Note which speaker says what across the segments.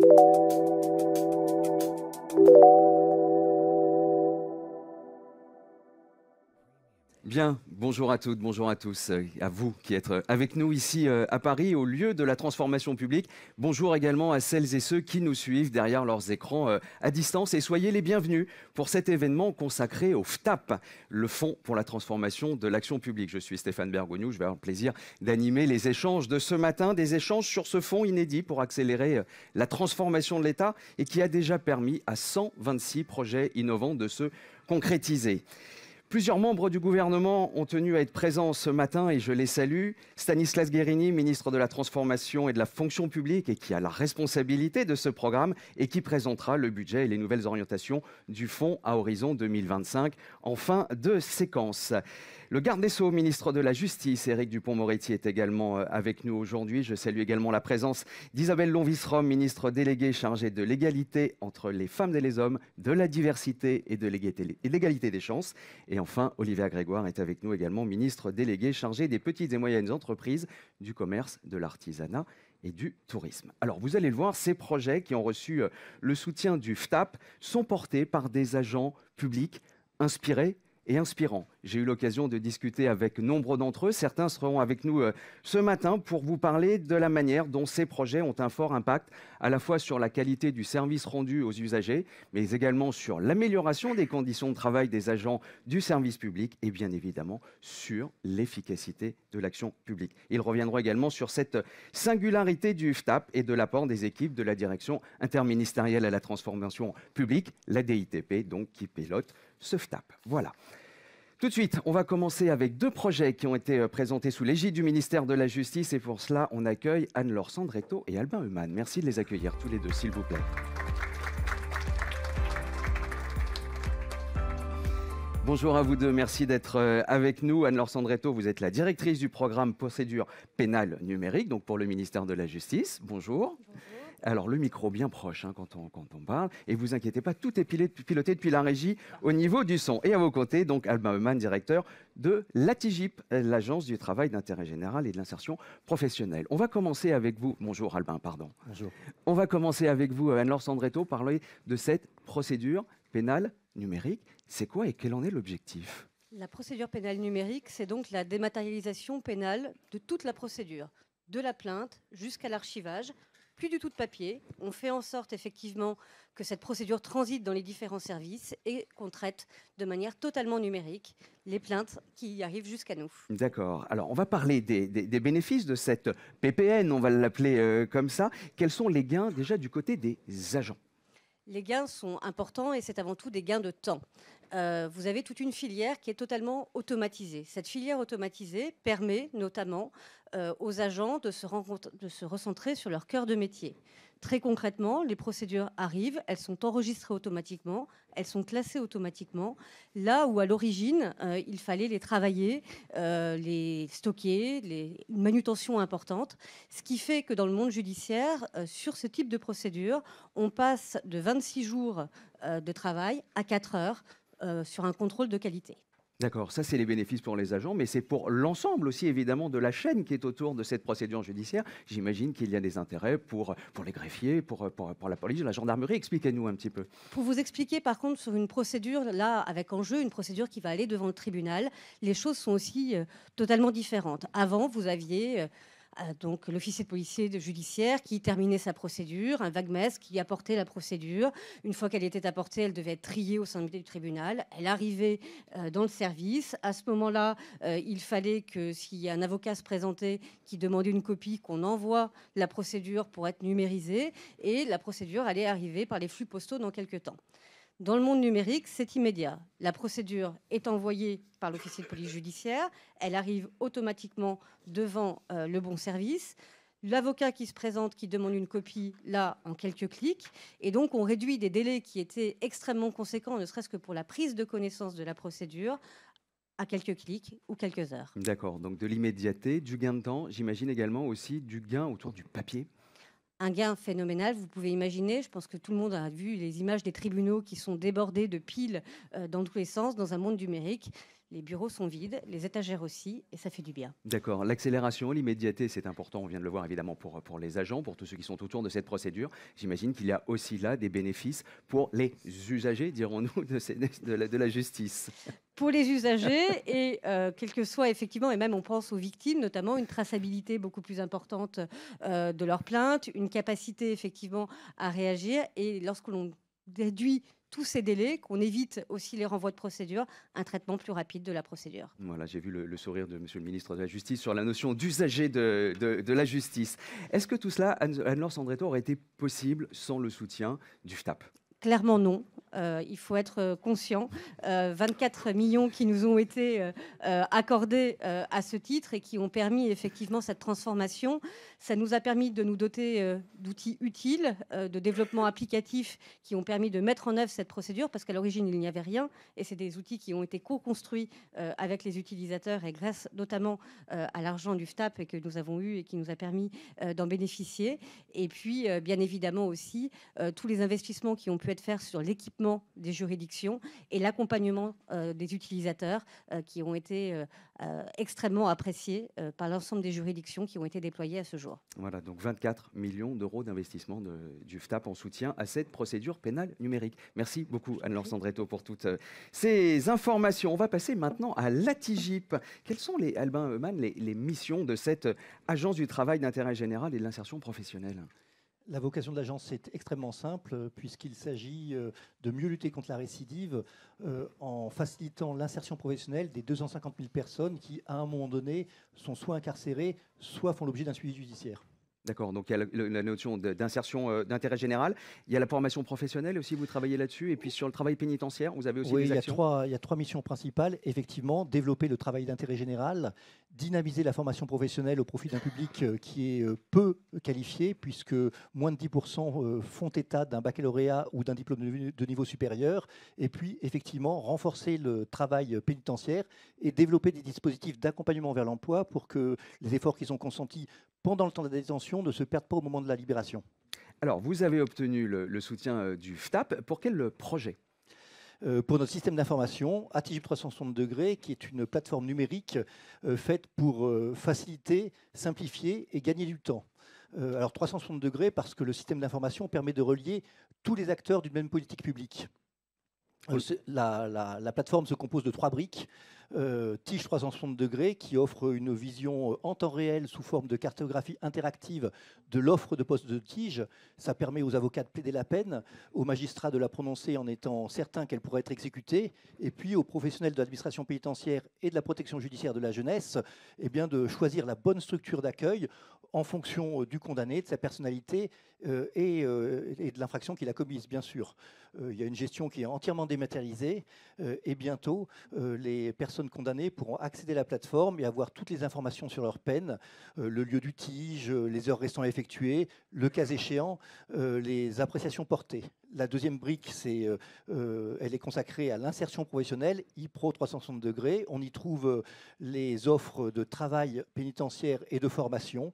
Speaker 1: Thank you.
Speaker 2: Bien, bonjour à toutes, bonjour à tous, euh, à vous qui êtes euh, avec nous ici euh, à Paris, au lieu de la transformation publique. Bonjour également à celles et ceux qui nous suivent derrière leurs écrans à distance et soyez les bienvenus pour cet événement consacré au FTAP, le Fonds pour la transformation de l'action publique. Je suis Stéphane Bergogneau, je vais avoir le plaisir d'animer les échanges de ce matin, des échanges sur ce fonds inédit pour accélérer la transformation de l'État et qui a déjà permis à 126 projets innovants de se concrétiser. Plusieurs membres du gouvernement ont tenu à être présents ce matin et je les salue. Stanislas Guérini, ministre de la Transformation et de la Fonction publique et qui a la responsabilité de ce programme et qui présentera le budget et les nouvelles orientations du fonds à horizon 2025 en fin de séquence. Le garde des Sceaux, ministre de la Justice, Éric Dupont-Moretti, est également euh, avec nous aujourd'hui. Je salue également la présence d'Isabelle lonvis ministre déléguée chargée de l'égalité entre les femmes et les hommes, de la diversité et de l'égalité des chances. Et enfin, Olivier Grégoire est avec nous également, ministre délégué chargé des petites et moyennes entreprises, du commerce, de l'artisanat et du tourisme. Alors vous allez le voir, ces projets qui ont reçu euh, le soutien du FTAP sont portés par des agents publics inspirés et inspirant. J'ai eu l'occasion de discuter avec nombre d'entre eux. Certains seront avec nous euh, ce matin pour vous parler de la manière dont ces projets ont un fort impact à la fois sur la qualité du service rendu aux usagers, mais également sur l'amélioration des conditions de travail des agents du service public et bien évidemment sur l'efficacité de l'action publique. Ils reviendront également sur cette singularité du FTAP et de l'apport des équipes de la direction interministérielle à la transformation publique, la DITP, donc qui pilote se FTAP. Voilà. Tout de suite, on va commencer avec deux projets qui ont été euh, présentés sous l'égide du ministère de la Justice. Et pour cela, on accueille Anne-Laure Sandretto et Albin Human. Merci de les accueillir tous les deux, s'il vous plaît. Bonjour à vous deux, merci d'être euh, avec nous. Anne-Laure Sandretto, vous êtes la directrice du programme Procédure pénale numérique, donc pour le ministère de la Justice. Bonjour. Bonjour. Alors le micro bien proche hein, quand, on, parle. Et vous inquiétez pas, tout est piloté depuis la régie au niveau du son. Et à vos côtés, donc Albin Eumann, directeur de l'ATIGIP, l'Agence du travail d'intérêt général et de l'insertion professionnelle. On va commencer avec vous. Bonjour Albin, pardon. Bonjour. On va commencer avec vous, Anne-Laure Sandretto, parler de cette procédure pénale numérique. C'est quoi et quel en est l'objectif
Speaker 1: la procédure pénale numérique, c'est donc la dématérialisation pénale de toute la procédure, de la plainte jusqu'à l'archivage, plus du tout de papier. On fait en sorte effectivement que cette procédure transite dans les différents services et qu'on traite de manière totalement numérique les plaintes qui arrivent jusqu'à nous.
Speaker 2: D'accord. Alors on va parler des, bénéfices de cette PPN, on va l'appeler euh, comme ça. Quels sont les gains déjà du côté des agents
Speaker 1: les gains sont importants et c'est avant tout des gains de temps. Euh, vous avez toute une filière qui est totalement automatisée. Cette filière automatisée permet notamment euh, aux agents de se, de recentrer sur leur cœur de métier. Très concrètement, les procédures arrivent, elles sont enregistrées automatiquement, elles sont classées automatiquement, là où à l'origine, euh, il fallait les travailler, les stocker, une manutention importante, ce qui fait que dans le monde judiciaire, sur ce type de procédure, on passe de 26 jours de travail à 4 heures euh, sur un contrôle de qualité.
Speaker 2: D'accord, ça c'est les bénéfices pour les agents, mais c'est pour l'ensemble aussi évidemment de la chaîne qui est autour de cette procédure judiciaire. J'imagine qu'il y a des intérêts pour, pour les greffiers, pour, pour, la police, la gendarmerie. Expliquez-nous un petit peu.
Speaker 1: Pour vous expliquer par contre sur une procédure, là avec enjeu, une procédure qui va aller devant le tribunal, les choses sont aussi euh, totalement différentes. Avant, vous aviez euh, ah, donc l'officier de policier de judiciaire qui terminait sa procédure, un vague qui apportait la procédure. Une fois qu'elle était apportée, elle devait être triée au sein du tribunal. Elle arrivait euh, dans le service. À ce moment-là, euh, il fallait que s'il y a un avocat se présentait qui demandait une copie, qu'on envoie la procédure pour être numérisée et la procédure allait arriver par les flux postaux dans quelques temps. Dans le monde numérique, c'est immédiat. La procédure est envoyée par l'officier de police judiciaire, elle arrive automatiquement devant euh, le bon service. L'avocat qui se présente, qui demande une copie, là, en quelques clics. Et donc, on réduit des délais qui étaient extrêmement conséquents, ne serait-ce que pour la prise de connaissance de la procédure, à quelques clics ou quelques heures.
Speaker 2: D'accord, donc de l'immédiateté, du gain de temps, j'imagine également aussi du gain autour du papier
Speaker 1: un gain phénoménal. Vous pouvez imaginer, je pense que tout le monde a vu les images des tribunaux qui sont débordés de piles euh, dans tous les sens dans un monde numérique. Les bureaux sont vides, les étagères aussi, et ça fait du bien.
Speaker 2: D'accord. L'accélération, l'immédiateté, c'est important. On vient de le voir évidemment pour, pour les agents, pour tous ceux qui sont autour de cette procédure. J'imagine qu'il y a aussi là des bénéfices pour les usagers, dirons-nous, de, de, la, justice.
Speaker 1: Pour les usagers, et euh, quel que soit effectivement, et même on pense aux victimes, notamment une traçabilité beaucoup plus importante euh, de leurs plaintes, une capacité effectivement à réagir. Et lorsque l'on déduit tous ces délais, qu'on évite aussi les renvois de procédure, un traitement plus rapide de la procédure.
Speaker 2: Voilà, j'ai vu le, sourire de Monsieur le ministre de la Justice sur la notion d'usager de, la justice. Est-ce que tout cela, Anne-Laure Sandretto, aurait été possible sans le soutien du FTAP
Speaker 1: Clairement non. Euh, il faut être euh, conscient. 24 euh, millions qui nous ont été accordés à ce titre et qui ont permis effectivement cette transformation. Ça nous a permis de nous doter d'outils utiles, de développement applicatif qui ont permis de mettre en œuvre cette procédure parce qu'à l'origine il n'y avait rien et c'est des outils qui ont été co-construits avec les utilisateurs et grâce notamment à l'argent du FTAP que nous avons eu et qui nous a permis d'en bénéficier. Et puis bien évidemment aussi tous les investissements qui ont pu de faire sur l'équipement des juridictions et l'accompagnement euh, des utilisateurs euh, qui ont été euh, extrêmement appréciés par l'ensemble des juridictions qui ont été déployées à ce jour.
Speaker 2: Voilà, donc 24 millions d'euros d'investissement du FTAP en soutien à cette procédure pénale numérique. Merci beaucoup Anne-Laure Sandretto pour toutes ces informations. On va passer maintenant à l'ATIGIP. Quelles sont les, Albin Eumann, les, les missions de cette agence du travail d'intérêt général et de l'insertion professionnelle
Speaker 3: la vocation de l'agence est extrêmement simple euh, puisqu'il s'agit euh, de mieux lutter contre la récidive euh, en facilitant l'insertion professionnelle des 250 000 personnes qui, à un moment donné, sont soit incarcérées, soit font l'objet d'un suivi judiciaire.
Speaker 2: D'accord, donc il y a la, notion d'insertion euh, d'intérêt général, il y a la formation professionnelle aussi, vous travaillez là-dessus, et puis sur le travail pénitentiaire, vous avez aussi oui, il Y a trois,
Speaker 3: il y a trois missions principales, effectivement, développer le travail d'intérêt général, dynamiser la formation professionnelle au profit d'un public euh, qui est euh, peu qualifié, puisque moins de 10% font état d'un baccalauréat ou d'un diplôme de, niveau supérieur, et puis effectivement renforcer le travail pénitentiaire et développer des dispositifs d'accompagnement vers l'emploi pour que les efforts qu'ils ont consentis pendant le temps de la détention ne se perdent pas au moment de la libération. Alors, vous avez obtenu le, soutien euh, du FTAP. Pour quel euh, projet euh, pour notre système d'information, ATIGIP 360 degrés, qui est une plateforme numérique faite pour faciliter, simplifier et gagner du temps. alors 360 degrés parce que le système d'information permet de relier tous les acteurs d'une même politique publique. La, la, plateforme se compose de trois briques. Euh, tige 360 degrés qui offre une vision euh, en temps réel sous forme de cartographie interactive de l'offre de poste de Tige. Ça permet aux avocats de plaider la peine, aux magistrats de la prononcer en étant certains qu'elle pourrait être exécutée, et puis aux professionnels de l'administration pénitentiaire et de la protection judiciaire de la jeunesse eh bien, de choisir la bonne structure d'accueil en fonction euh, du condamné, de sa personnalité et, et, de l'infraction qu'il a commise, bien sûr. il y a une gestion qui est entièrement dématérialisée et bientôt, les personnes condamnés condamnées pourront accéder à la plateforme et avoir toutes les informations sur leur peine, euh, le lieu du tige, euh, les heures restant effectuer, le cas échéant, euh, les appréciations portées. La deuxième brique, c'est, elle est consacrée à l'insertion professionnelle, IPRO 360 degrés. On y trouve les offres de travail pénitentiaire et de formation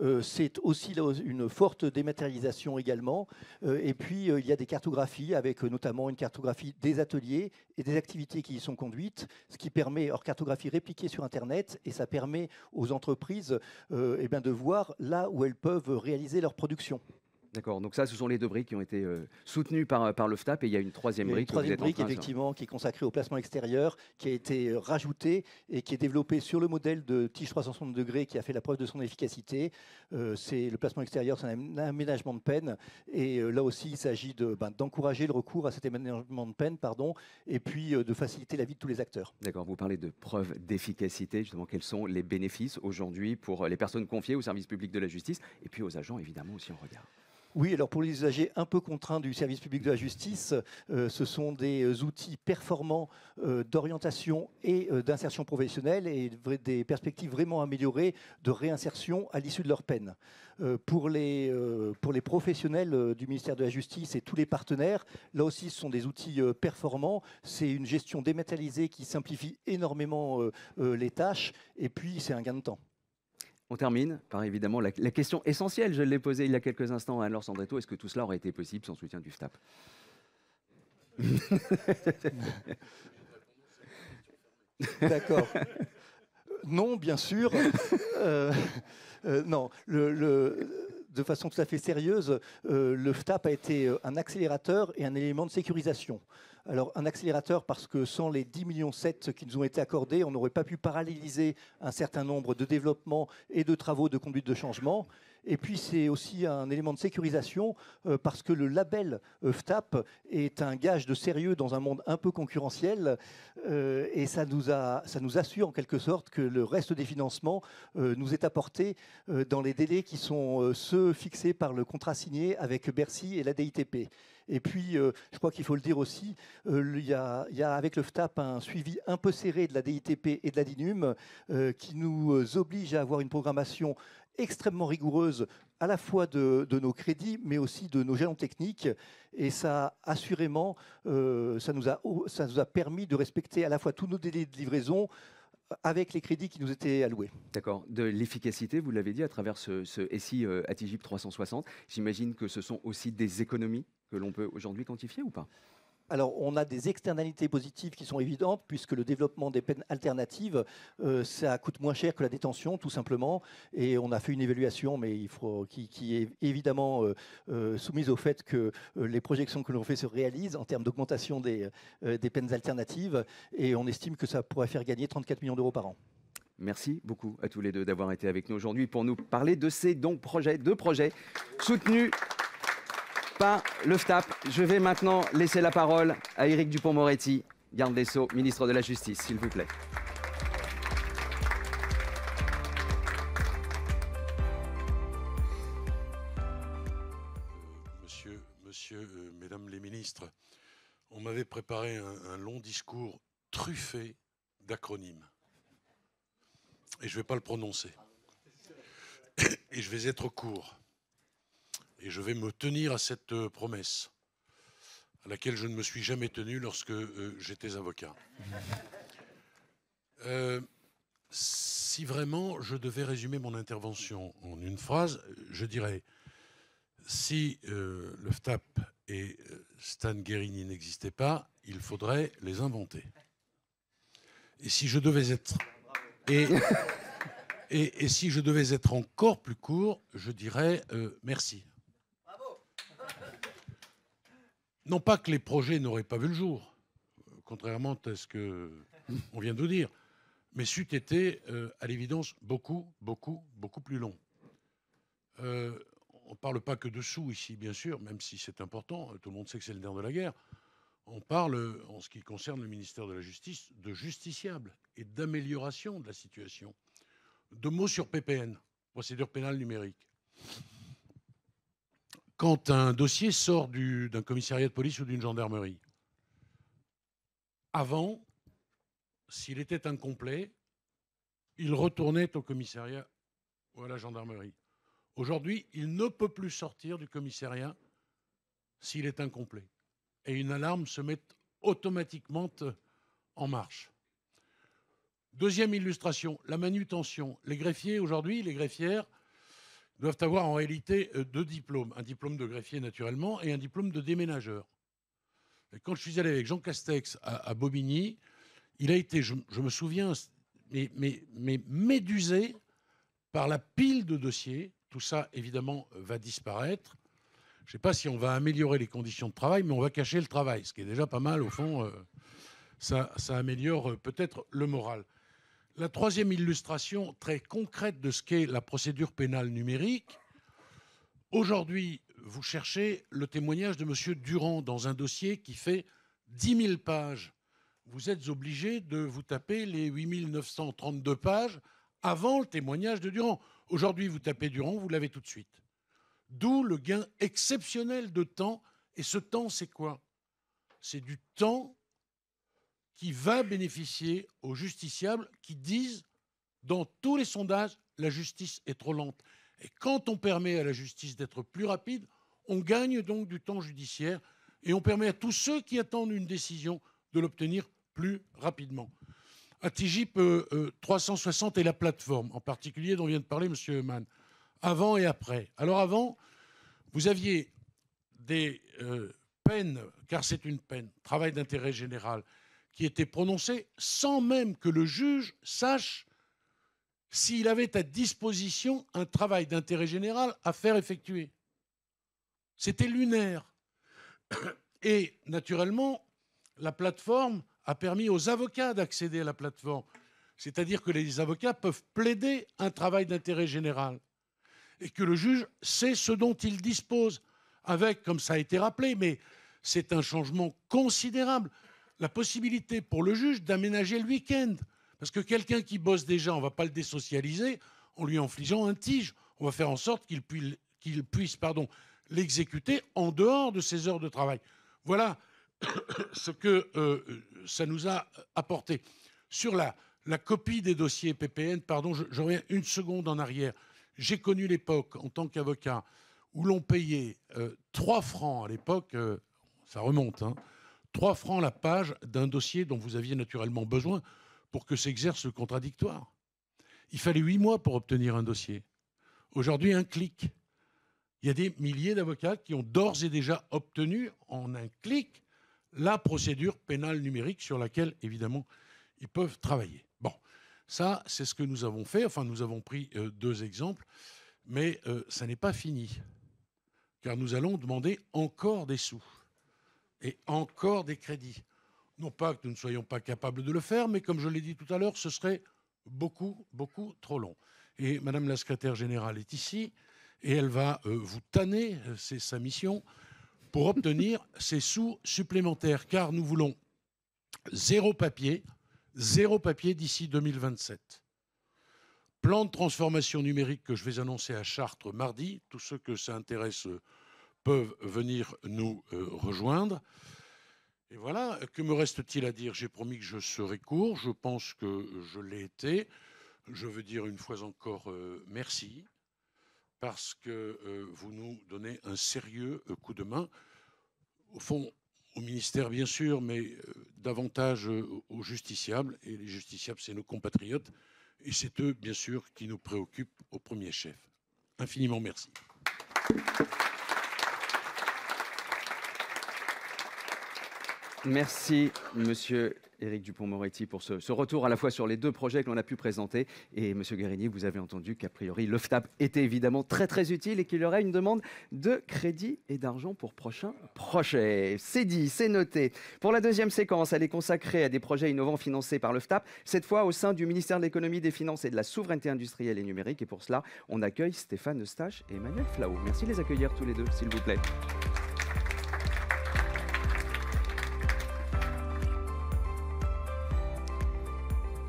Speaker 3: euh, c'est aussi une forte dématérialisation également. Euh, et puis, euh, il y a des cartographies, avec notamment une cartographie des ateliers et des activités qui y sont conduites, ce qui permet, hors cartographie répliquée sur Internet, et ça permet aux entreprises eh bien, de voir là où elles peuvent réaliser leur production.
Speaker 2: D'accord, donc ça, ce sont les deux briques qui ont été euh, soutenues par, par Ftap et il y a une troisième brique. effectivement,
Speaker 3: qui est consacrée au placement extérieur, qui a été euh, rajoutée et qui est développée sur le modèle de Tige 360 degrés qui a fait la preuve de son efficacité. Euh, c'est le placement extérieur, c'est un aménagement de peine et là aussi, il s'agit ben, d'encourager le recours à cet aménagement de peine pardon, et puis de faciliter la vie de tous les acteurs.
Speaker 2: D'accord, vous parlez de preuve d'efficacité, justement, quels sont les bénéfices aujourd'hui pour les personnes confiées au service public de la justice et puis aux agents, évidemment, aussi en regard
Speaker 3: oui, alors pour les usagers un peu contraints du service public de la justice, euh, ce sont des euh, outils performants euh, d'orientation et d'insertion professionnelle et des perspectives vraiment améliorées de réinsertion à l'issue de leur peine. pour, les, pour les professionnels du ministère de la Justice et tous les partenaires, là aussi ce sont des outils performants. C'est une gestion dématérialisée qui simplifie énormément les tâches et puis c'est un gain de temps.
Speaker 2: On termine par évidemment la, question essentielle, je l'ai posée il y a quelques instants à anne Sandretto, est-ce que tout cela aurait été possible sans soutien du FTAP D'accord. Non, bien
Speaker 3: sûr. Euh, euh, non, de façon tout à fait sérieuse, euh, le FTAP a été un accélérateur et un élément de sécurisation. Alors un accélérateur parce que sans les 10 millions 7 qui nous ont été accordés, on n'aurait pas pu paralléliser un certain nombre de développements et de travaux de conduite de changement. Et puis c'est aussi un élément de sécurisation euh, parce que le label EFTAP euh, est un gage de sérieux dans un monde un peu concurrentiel euh, et ça nous, assure en quelque sorte que le reste des financements nous est apporté dans les délais qui sont ceux fixés par le contrat signé avec Bercy et la DITP. Et puis, euh, je crois qu'il faut le dire aussi, euh, il y, a avec le FTAP un suivi un peu serré de la DITP et de la DINUM euh, qui nous oblige à avoir une programmation extrêmement rigoureuse à la fois de, nos crédits, mais aussi de nos jalons techniques. Et ça, assurément, ça nous,
Speaker 2: a, permis de respecter à la fois tous nos délais de livraison, avec les crédits qui nous étaient alloués. D'accord. De l'efficacité, vous l'avez dit, à travers ce, SI Atigip 360. J'imagine que ce sont aussi des économies l'on peut aujourd'hui quantifier ou pas
Speaker 3: alors, on a des externalités positives qui sont évidentes, puisque le développement des peines alternatives, euh, ça coûte moins cher que la détention, tout simplement. Et on a fait une évaluation, mais il faut, qui, est évidemment euh, euh, soumise au fait que les projections que l'on fait se réalisent en termes d'augmentation des, peines alternatives. Et on estime que ça pourrait faire gagner 34 millions d'euros par an.
Speaker 2: Merci beaucoup à tous les deux d'avoir été avec nous aujourd'hui pour nous parler de ces projets, deux projets soutenus pas le FTAP. Je vais maintenant laisser la parole à Éric Dupont-Moretti, garde des Sceaux, ministre de la Justice, s'il vous plaît.
Speaker 4: Monsieur, monsieur euh, mesdames les ministres, on m'avait préparé un long discours truffé d'acronymes. Et je ne vais pas le prononcer. Et je vais être court et je vais me tenir à cette euh, promesse à laquelle je ne me suis jamais tenu lorsque euh, j'étais avocat. Euh, si vraiment je devais résumer mon intervention en une phrase, je dirais, si le FTAP et Stan Guerini n'existaient pas, il faudrait les inventer. Et si je devais être... et, et si je devais être encore plus court, je dirais merci. non pas que les projets n'auraient pas vu le jour, contrairement à ce qu'on vient de vous dire, mais c'eût été, euh, à l'évidence, beaucoup, beaucoup, beaucoup plus long. Euh, on ne parle pas que de sous ici, bien sûr, même si c'est important, tout le monde sait que c'est le nerf de la guerre. On parle, en ce qui concerne le ministère de la Justice, de justiciable et d'amélioration de la situation. Deux mots sur PPN, procédure pénale numérique quand un dossier sort d'un commissariat de police ou d'une gendarmerie. Avant, s'il était incomplet, il retournait au commissariat ou à la gendarmerie. Aujourd'hui, il ne peut plus sortir du commissariat s'il est incomplet. Et une alarme se met automatiquement en marche. Deuxième illustration, la manutention. Les greffiers, aujourd'hui, les greffières, doivent avoir en réalité euh, deux diplômes. Un diplôme de greffier, naturellement, et un diplôme de déménageur. quand je suis allé avec Jean Castex à, Bobigny, il a été, je, me souviens, mais, mais, médusé par la pile de dossiers. Tout ça, évidemment, va disparaître. Je ne sais pas si on va améliorer les conditions de travail, mais on va cacher le travail, ce qui est déjà pas mal, au fond. Euh, ça, améliore euh, peut-être le moral. La troisième illustration très concrète de ce qu'est la procédure pénale numérique, aujourd'hui, vous cherchez le témoignage de M. Durand dans un dossier qui fait 10 000 pages. Vous êtes obligé de vous taper les 8 932 pages avant le témoignage de Durand. Aujourd'hui, vous tapez Durand, vous l'avez tout de suite. D'où le gain exceptionnel de temps. Et ce temps, c'est quoi C'est du temps qui va bénéficier aux justiciables qui disent dans tous les sondages la justice est trop lente. Et quand on permet à la justice d'être plus rapide, on gagne donc du temps judiciaire et on permet à tous ceux qui attendent une décision de l'obtenir plus rapidement. À 360 et la plateforme, en particulier dont vient de parler M. Eman, avant et après. Alors avant, vous aviez des euh, peines, car c'est une peine, travail d'intérêt général, qui était prononcé sans même que le juge sache s'il avait à disposition un travail d'intérêt général à faire effectuer. C'était lunaire. Et naturellement, la plateforme a permis aux avocats d'accéder à la plateforme. C'est-à-dire que les avocats peuvent plaider un travail d'intérêt général et que le juge sait ce dont il dispose, avec, comme ça a été rappelé, mais c'est un changement considérable la possibilité pour le juge d'aménager le week-end. Parce que quelqu'un qui bosse déjà, on ne va pas le désocialiser en lui infligeant un tige. On va faire en sorte qu'il puisse, puisse pardon, l'exécuter en dehors de ses heures de travail. Voilà ce que euh, ça nous a apporté. Sur la, copie des dossiers PPN, pardon, je, reviens une seconde en arrière. J'ai connu l'époque, en tant qu'avocat, où l'on payait 3 euh, francs à l'époque, euh, ça remonte, hein, 3 francs la page d'un dossier dont vous aviez naturellement besoin pour que s'exerce le contradictoire. Il fallait 8 mois pour obtenir un dossier. Aujourd'hui, un clic. Il y a des milliers d'avocats qui ont d'ores et déjà obtenu en un clic la procédure pénale numérique sur laquelle, évidemment, ils peuvent travailler. Bon, ça, c'est ce que nous avons fait. Enfin, nous avons pris euh, deux exemples, mais euh, ça n'est pas fini, car nous allons demander encore des sous et encore des crédits. Non pas que nous ne soyons pas capables de le faire, mais comme je l'ai dit tout à l'heure, ce serait beaucoup, beaucoup trop long. Et Madame la secrétaire générale est ici, et elle va euh, vous tanner, euh, c'est sa mission, pour obtenir ces sous supplémentaires, car nous voulons zéro papier, zéro papier d'ici 2027. Plan de transformation numérique que je vais annoncer à Chartres mardi, tous ceux que ça intéresse. Euh, peuvent venir nous euh, rejoindre. Et voilà, que me reste-t-il à dire J'ai promis que je serai court, je pense que je l'ai été. Je veux dire une fois encore euh, merci, parce que euh, vous nous donnez un sérieux coup de main, au fond, au ministère bien sûr, mais davantage aux justiciables, et les justiciables, c'est nos compatriotes, et c'est eux, bien sûr, qui nous préoccupent au premier chef. Infiniment merci.
Speaker 2: Merci, monsieur Éric Dupont-Moretti, pour ce, retour à la fois sur les deux projets que l'on a pu présenter. Et monsieur Guérigny, vous avez entendu qu'a priori, l'OFTAP était évidemment très très utile et qu'il y aurait une demande de crédit et d'argent pour prochain projet. C'est dit, c'est noté. Pour la deuxième séquence, elle est consacrée à des projets innovants financés par l'OFTAP, cette fois au sein du ministère de l'économie, des finances et de la souveraineté industrielle et numérique. Et pour cela, on accueille Stéphane Eustache et Emmanuel Flau. Merci les accueillir tous les deux, s'il vous plaît.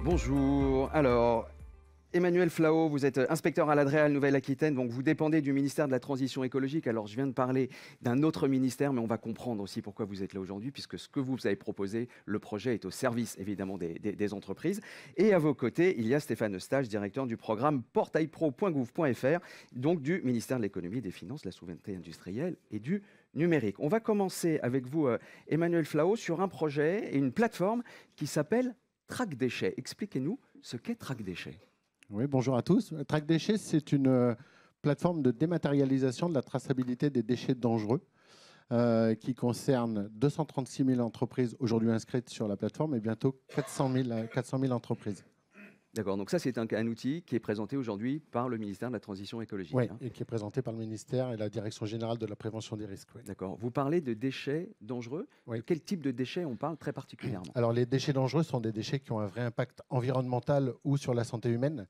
Speaker 2: Bonjour. Alors, Emmanuel Flao, vous êtes inspecteur à l'Adréal e Nouvelle-Aquitaine, donc vous dépendez du ministère de la Transition écologique. Alors je viens de parler d'un autre ministère, mais on va comprendre aussi pourquoi vous êtes là aujourd'hui, puisque ce que vous avez proposé, le projet est au service évidemment des, entreprises. Et à vos côtés, il y a Stéphane Eustache, directeur du programme portailpro.gouv.fr, donc du ministère de l'économie, des finances, de la souveraineté industrielle et du numérique. On va commencer avec vous, euh, Emmanuel Flao, sur un projet et une plateforme qui s'appelle Trac Déchets. Expliquez-nous ce qu'est Trac Déchets. Oui, bonjour
Speaker 5: à tous. Trac Déchets, c'est une euh, plateforme de dématérialisation de la traçabilité des déchets dangereux. Euh, qui concerne 236 000 entreprises aujourd'hui inscrites sur la plateforme et bientôt 400 000 euh, entreprises.
Speaker 2: D'accord, donc ça c'est un, outil qui est présenté aujourd'hui par le ministère de la Transition écologique. Oui, hein.
Speaker 5: et qui est présenté par le ministère et la Direction générale de la prévention
Speaker 2: des risques. D'accord, vous parlez de déchets dangereux. De quel type de déchets on parle très particulièrement
Speaker 5: Alors les déchets dangereux sont des déchets qui ont un vrai impact environnemental ou sur la santé humaine.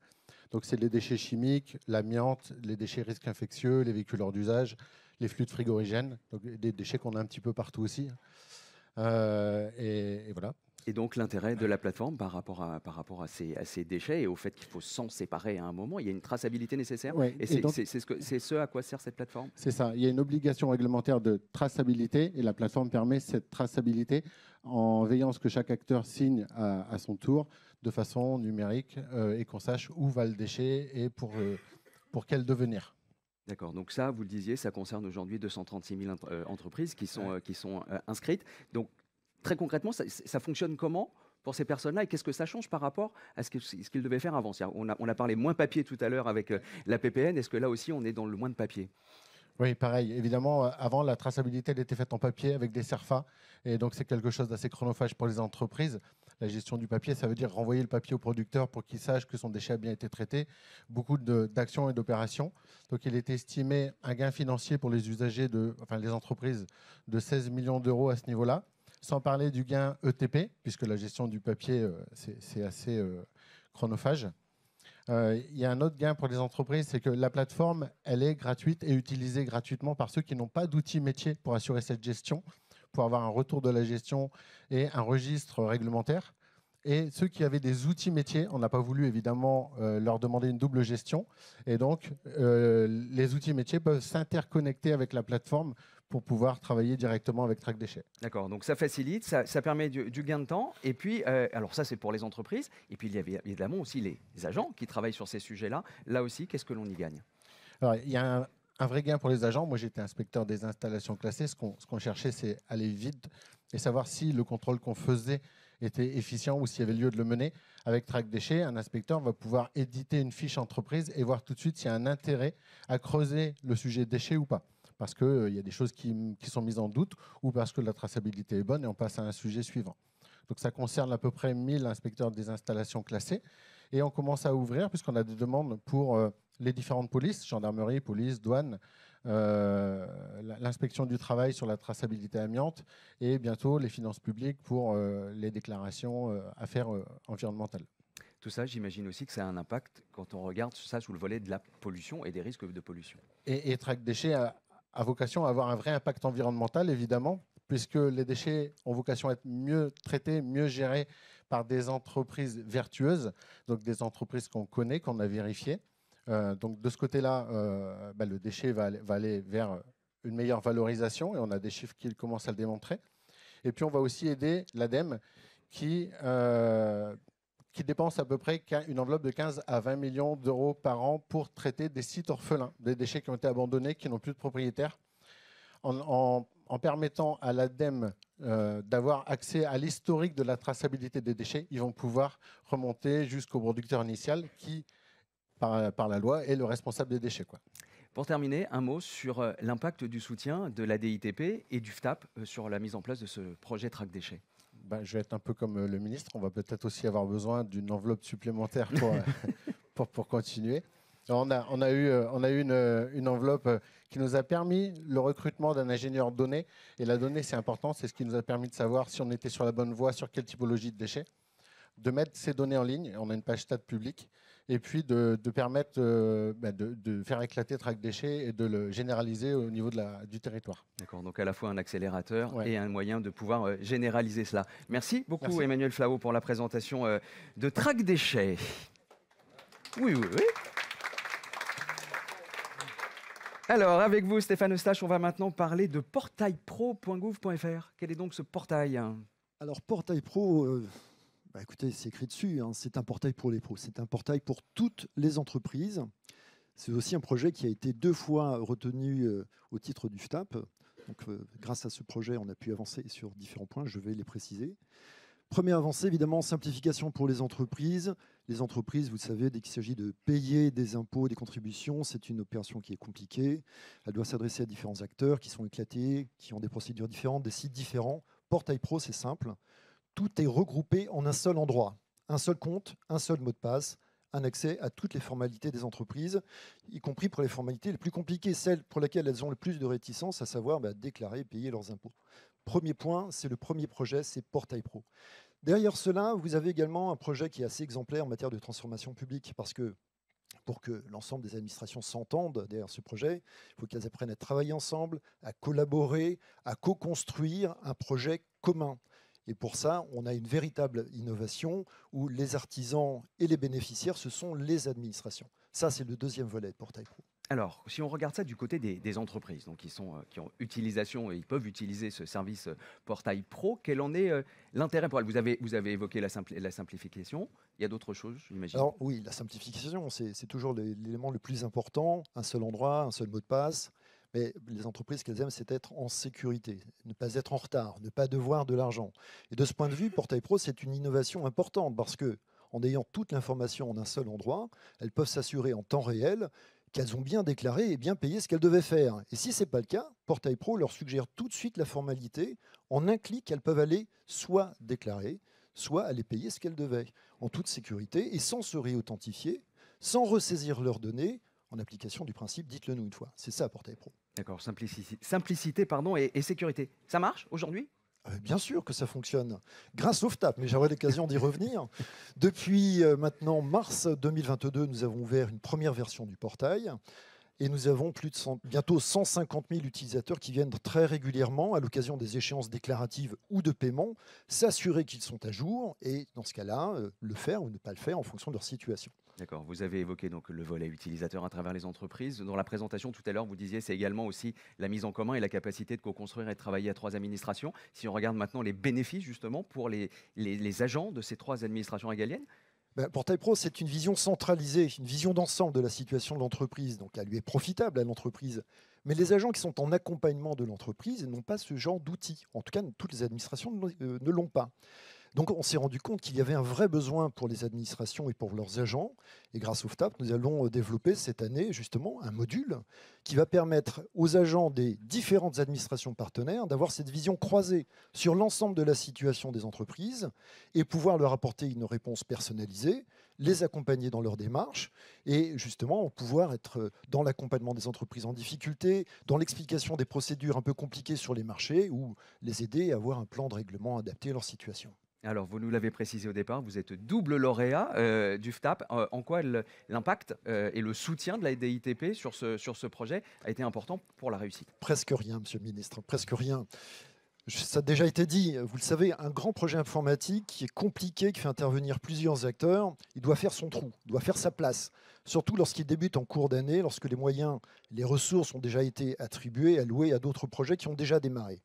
Speaker 5: Donc c'est les déchets chimiques, l'amiante, les déchets risques infectieux, les véhicules hors d'usage, les de frigorigènes, donc des déchets qu'on a un petit peu partout aussi. Hein.
Speaker 2: Euh, et, voilà. Et donc l'intérêt de la plateforme par rapport à, par rapport à, ces, ces déchets et au fait qu'il faut s'en séparer à un moment, il y a une traçabilité nécessaire. et c'est ce, ce, à quoi sert cette plateforme
Speaker 5: C'est ça, il y a une obligation réglementaire de traçabilité et la plateforme permet cette traçabilité en veillant à ce que chaque acteur signe à, son tour de façon numérique euh, et qu'on sache où va le déchet et pour, euh, pour quel devenir.
Speaker 2: D'accord. Donc ça, vous le disiez, ça concerne aujourd'hui 236 000 euh, entreprises qui sont, qui sont inscrites. Donc très concrètement, ça, fonctionne comment pour ces personnes-là et qu'est-ce que ça change par rapport à ce qu'ils devaient faire avant on a, parlé moins papier tout à l'heure avec euh, la PPN, est-ce que là aussi on est dans le moins de papier
Speaker 5: oui, pareil. Évidemment, euh, avant, la traçabilité, elle était faite en papier avec des SERFA. Et donc, c'est quelque chose d'assez chronophage pour les entreprises. La gestion du papier, ça veut dire renvoyer le papier au producteur pour qu'il sache que son déchet a bien été traité. Beaucoup d'actions et d'opérations. Donc, il est estimé un gain financier pour les usagers, de, enfin les entreprises, de 16 millions d'euros à ce niveau-là sans parler du gain ETP, puisque la gestion du papier, euh, c'est assez euh, chronophage. Euh, il y a un autre gain pour les entreprises, c'est que la plateforme, elle est gratuite et utilisée gratuitement par ceux qui n'ont pas d'outils métiers pour assurer cette gestion, pour avoir un retour de la gestion et un registre réglementaire. Et ceux qui avaient des outils métiers, on n'a pas voulu évidemment euh, leur demander une double gestion. Et donc, euh, les outils métiers peuvent s'interconnecter avec la plateforme pour pouvoir travailler directement avec Track Déchets.
Speaker 2: D'accord, donc ça facilite, ça, permet du, gain de temps. Et puis, euh, alors ça c'est pour les entreprises, et puis il y avait évidemment aussi les agents qui travaillent sur ces sujets-là. Là aussi, qu'est-ce que l'on y gagne
Speaker 5: alors, Il y a un, vrai gain pour les agents. Moi j'étais inspecteur des installations classées. Ce qu'on ce qu'on cherchait, c'est aller vite et savoir si le contrôle qu'on faisait était efficient ou s'il y avait lieu de le mener. Avec Track Déchets, un inspecteur va pouvoir éditer une fiche entreprise et voir tout de suite s'il y a un intérêt à creuser le sujet déchets ou pas. Parce qu'il euh, y a des choses qui, sont mises en doute ou parce que la traçabilité est bonne et on passe à un sujet suivant. Donc ça concerne à peu près 1000 inspecteurs des installations classées. Et on commence à ouvrir, puisqu'on a des demandes pour euh, les différentes polices, gendarmerie, police, douane, euh, l'inspection du travail sur la traçabilité amiante et bientôt les finances publiques pour euh, les
Speaker 2: déclarations à euh, affaires environnementales. Tout ça, j'imagine aussi que ça a un impact quand on regarde ça sous le volet de la pollution et des risques de pollution. Et, et Déchets a vocation à avoir
Speaker 5: un vrai impact environnemental, évidemment, puisque les déchets ont vocation à être mieux traités, mieux gérés par des entreprises vertueuses, donc des entreprises qu'on connaît, qu'on a vérifiées. Euh, donc de ce côté-là, euh, bah, le déchet va aller, vers une meilleure valorisation et on a des chiffres qui commencent à le démontrer. Et puis on va aussi aider l'ADEME qui, euh, qui dépense à peu près une enveloppe de 15 à 20 millions d'euros par an pour traiter des sites orphelins, des déchets qui ont été abandonnés, qui n'ont plus de propriétaire, en, permettant à l'ADEME d'avoir accès à l'historique de la traçabilité des déchets, ils vont pouvoir remonter jusqu'au producteur initial qui par, la loi et le responsable des déchets. Quoi.
Speaker 2: Pour terminer, un mot sur euh, l'impact du soutien de la DITP et du FTAP euh, sur la mise en place de ce projet Trac Déchets.
Speaker 5: Ben, je vais être un peu comme euh, le ministre, on va peut-être aussi avoir besoin d'une enveloppe supplémentaire pour, pour, continuer. On a, on a, eu, on a eu une, enveloppe qui nous a permis le recrutement d'un ingénieur donné. Et la donnée, c'est important, c'est ce qui nous a permis de savoir si on était sur la bonne voie, sur quelle typologie de déchets. De mettre ces données en ligne, on a une page TAD publique, et puis de, permettre euh, bah, de, faire éclater Trac Déchets et de le généraliser au niveau du territoire.
Speaker 2: D'accord, donc à la fois un accélérateur et un moyen de pouvoir euh, généraliser cela. Merci beaucoup Emmanuel Flau pour la présentation euh, de Track Déchets. Oui, oui, oui. Alors, avec vous, Stéphane Eustache, on va maintenant parler de portailpro.gouv.fr. Quel est donc ce portail Alors, portailpro,
Speaker 6: pro... Bah, écoutez, c'est écrit dessus, hein. c'est un portail pour les pros, c'est un portail pour toutes les entreprises. C'est aussi un projet qui a été deux fois retenu euh, au titre du FTAP. Donc, euh, grâce à ce projet, on a pu avancer sur différents points, je vais les préciser. Première avancée, évidemment, simplification pour les entreprises. Les entreprises, vous le savez, dès qu'il s'agit de payer des impôts, des contributions, c'est une opération qui est compliquée. Elle doit s'adresser à différents acteurs qui sont éclatés, qui ont des procédures différentes, des sites différents. Portail Pro, c'est simple tout est regroupé en un seul endroit. Un seul compte, un seul mot de passe, un accès à toutes les formalités des entreprises, y compris pour les formalités les plus compliquées, celles pour lesquelles elles ont le plus de réticence, à savoir bah, déclarer et payer leurs impôts. Premier point, c'est le premier projet, c'est Portail Pro. Derrière cela, vous avez également un projet qui est assez exemplaire en matière de transformation publique, parce que pour que l'ensemble des administrations s'entendent derrière ce projet, il faut qu'elles apprennent à travailler ensemble, à collaborer, à co-construire un projet commun. Et pour ça, on a une véritable innovation où les artisans et les bénéficiaires, ce sont les administrations. Ça, c'est le deuxième volet de Portail Pro.
Speaker 2: Alors, si on regarde ça du côté des, entreprises, donc qui, sont, euh, qui ont utilisation et ils peuvent utiliser ce service euh, Portail Pro, quel en est euh, l'intérêt pour elles vous avez, vous avez évoqué la, simplification. Il y a d'autres choses, j'imagine Alors,
Speaker 6: oui, la simplification, c'est toujours l'élément le plus important. Un seul endroit, un seul mot de passe, mais les entreprises, qu'elles aiment, c'est être en sécurité, ne pas être en retard, ne pas devoir de l'argent. Et de ce point de vue, Portail Pro, c'est une innovation importante parce que en ayant toute l'information en un seul endroit, elles peuvent s'assurer en temps réel qu'elles ont bien déclaré et bien payé ce qu'elles devaient faire. Et si ce n'est pas le cas, Portail Pro leur suggère tout de suite la formalité. En un clic, elles peuvent aller soit déclarer, soit aller payer ce qu'elles devaient, en toute sécurité et sans se réauthentifier, sans ressaisir leurs données, en application du principe dites-le nous une fois. C'est ça Portail Pro. D'accord, simplicité,
Speaker 2: pardon, et, sécurité. Ça marche aujourd'hui
Speaker 6: euh, Bien sûr que ça fonctionne, grâce au FTAP, mais j'aurai l'occasion d'y revenir. Depuis euh, maintenant mars 2022, nous avons ouvert une première version du portail et nous avons plus de bientôt 150 000 utilisateurs qui viennent très régulièrement à l'occasion des échéances déclaratives ou de paiement s'assurer qu'ils sont à jour et dans ce cas-là euh, le faire ou ne pas le faire en fonction de leur situation.
Speaker 2: D'accord. Vous avez évoqué donc le volet utilisateur à travers les entreprises. Dans la présentation tout à l'heure, vous disiez c'est également aussi la mise en commun et la capacité de co-construire et de travailler à trois administrations. Si on regarde maintenant les bénéfices justement pour les, les, agents de ces trois administrations régaliennes,
Speaker 6: ben, pour Pro, c'est une vision centralisée, une vision d'ensemble de la situation de l'entreprise. Donc, elle lui est profitable à l'entreprise. Mais les agents qui sont en accompagnement de l'entreprise n'ont pas ce genre d'outils. En tout cas, toutes les administrations ne euh, l'ont pas. Donc on s'est rendu compte qu'il y avait un vrai besoin pour les administrations et pour leurs agents. Et grâce au FTAP, nous allons euh, développer cette année justement un module qui va permettre aux agents des différentes administrations partenaires d'avoir cette vision croisée sur l'ensemble de la situation des entreprises et pouvoir leur apporter une réponse personnalisée, les accompagner dans leur démarche et justement pouvoir être euh, dans l'accompagnement des entreprises en difficulté, dans l'explication des procédures un peu compliquées sur les marchés ou les aider à avoir un plan de règlement adapté à leur situation.
Speaker 2: Alors, vous nous l'avez précisé au départ, vous êtes double lauréat euh, du FTAP. Euh, en quoi l'impact euh, et le soutien de la DITP sur ce, sur ce projet a été important pour la réussite Presque rien, monsieur le
Speaker 6: ministre, presque rien. Ça a déjà été dit, vous le savez, un grand projet informatique qui est compliqué, qui fait intervenir plusieurs acteurs, il doit faire son trou, il doit faire sa place. Surtout lorsqu'il débute en cours d'année, lorsque les moyens, les ressources ont déjà été attribués, alloués à d'autres projets qui ont déjà démarré.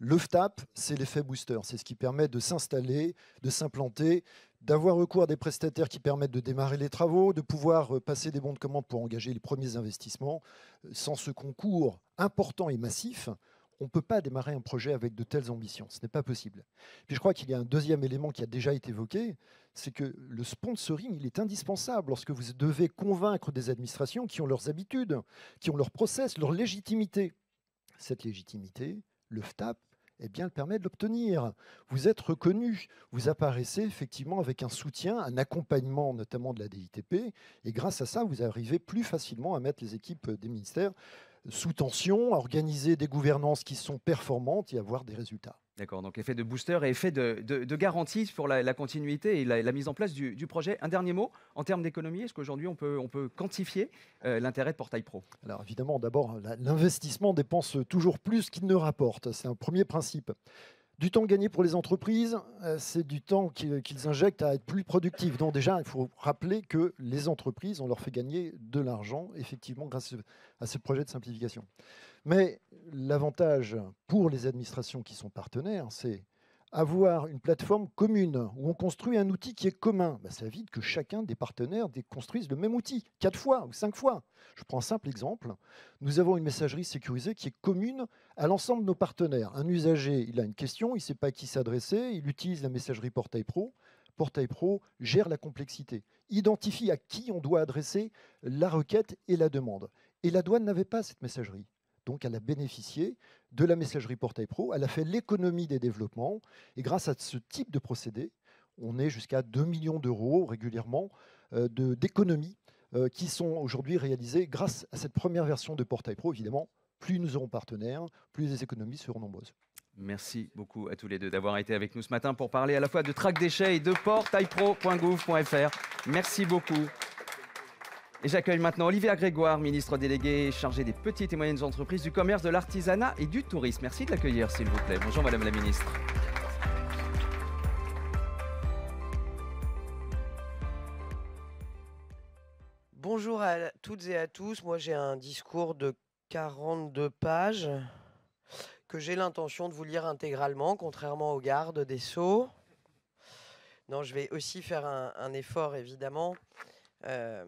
Speaker 6: Le FTAP, c'est l'effet booster. C'est ce qui permet de s'installer, de s'implanter, d'avoir recours à des prestataires qui permettent de démarrer les travaux, de pouvoir euh, passer des bons de commande pour engager les premiers investissements. Euh, sans ce concours important et massif, on ne peut pas démarrer un projet avec de telles ambitions. Ce n'est pas possible. Puis je crois qu'il y a un deuxième élément qui a déjà été évoqué, c'est que le sponsoring, il est indispensable lorsque vous devez convaincre des administrations qui ont leurs habitudes, qui ont leurs process, leur légitimité. Cette légitimité, le FTAP, eh bien, elle permet de l'obtenir. Vous êtes reconnu, vous apparaissez effectivement avec un soutien, un accompagnement notamment de la DITP, et grâce à ça, vous arrivez plus facilement à mettre les équipes des ministères sous tension, à organiser des gouvernances qui sont performantes et avoir des résultats.
Speaker 2: D'accord, donc effet de booster et effet de, garantie pour la, continuité et la, mise en place du, projet. Un dernier mot en termes d'économie, est-ce qu'aujourd'hui on peut, quantifier euh, l'intérêt de Portail Pro
Speaker 6: Alors évidemment, d'abord, l'investissement dépense toujours plus qu'il ne rapporte, c'est un premier principe. Du temps gagné pour les entreprises, euh, c'est du temps qu'ils injectent à être plus productifs. Donc déjà, il faut rappeler que les entreprises, on leur fait gagner de l'argent, effectivement, grâce à ce projet de simplification. Mais l'avantage pour les administrations qui sont partenaires, c'est avoir une plateforme commune où on construit un outil qui est commun, bah, ça évite que chacun des partenaires construise le même outil, quatre fois ou cinq fois. Je prends un simple exemple. Nous avons une messagerie sécurisée qui est commune à l'ensemble de nos partenaires. Un usager, il a une question, il ne sait pas à qui s'adresser, il utilise la messagerie Portail Pro. Portail Pro gère la complexité, identifie à qui on doit adresser la requête et la demande. Et la douane n'avait pas cette messagerie. Donc elle a bénéficié de la messagerie Portail Pro, elle a fait l'économie des développements, et grâce à ce type de procédé, on est jusqu'à 2 millions d'euros régulièrement euh, d'économies euh, qui sont aujourd'hui réalisées grâce à cette première version de Portail Pro. Évidemment, plus nous aurons partenaires, plus les économies seront nombreuses.
Speaker 2: Merci beaucoup à tous les deux d'avoir été avec nous ce matin pour parler à la fois de Trac Déchets et de portailpro.gouv.fr. Merci beaucoup. Et j'accueille maintenant Olivier Grégoire, ministre délégué chargé des petites et moyennes entreprises, du commerce, de l'artisanat et du tourisme. Merci de l'accueillir, s'il vous plaît. Bonjour, Madame la Ministre.
Speaker 7: Bonjour à toutes et à tous. Moi, j'ai un discours de 42 pages que j'ai l'intention de vous lire intégralement, contrairement aux gardes des Sceaux. Non, je vais aussi faire un, effort, évidemment. Euh,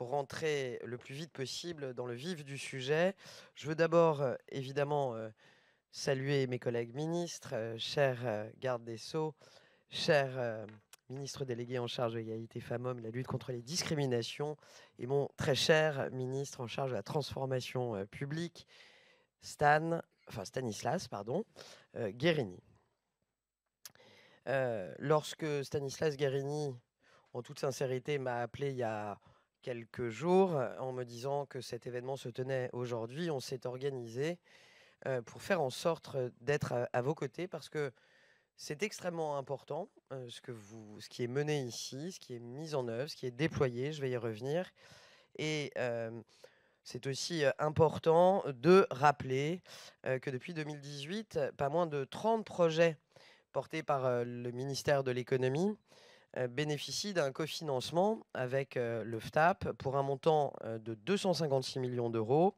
Speaker 7: pour rentrer le plus vite possible dans le vif du sujet. Je veux d'abord, euh, évidemment, euh, saluer mes collègues ministres, cher euh, chers des Sceaux, cher ministre délégué en charge de l'égalité femmes-hommes, la lutte contre les discriminations, et mon très cher ministre en charge de la transformation publique, Stan, enfin Stanislas, pardon, Guérini. lorsque Stanislas Guérini, en toute sincérité, m'a appelé il y a quelques jours euh, en me disant que cet événement se tenait aujourd'hui. On s'est organisé euh, pour faire en sorte euh, d'être à, vos côtés parce que c'est extrêmement important ce, que vous, ce qui est mené ici, ce qui est mis en œuvre, ce qui est déployé. Je vais y revenir. Et c'est aussi important de rappeler que depuis 2018, pas moins de 30 projets portés par le ministère de l'économie euh, bénéficie d'un cofinancement avec euh, le FTAP pour un montant euh, de 256 millions d'euros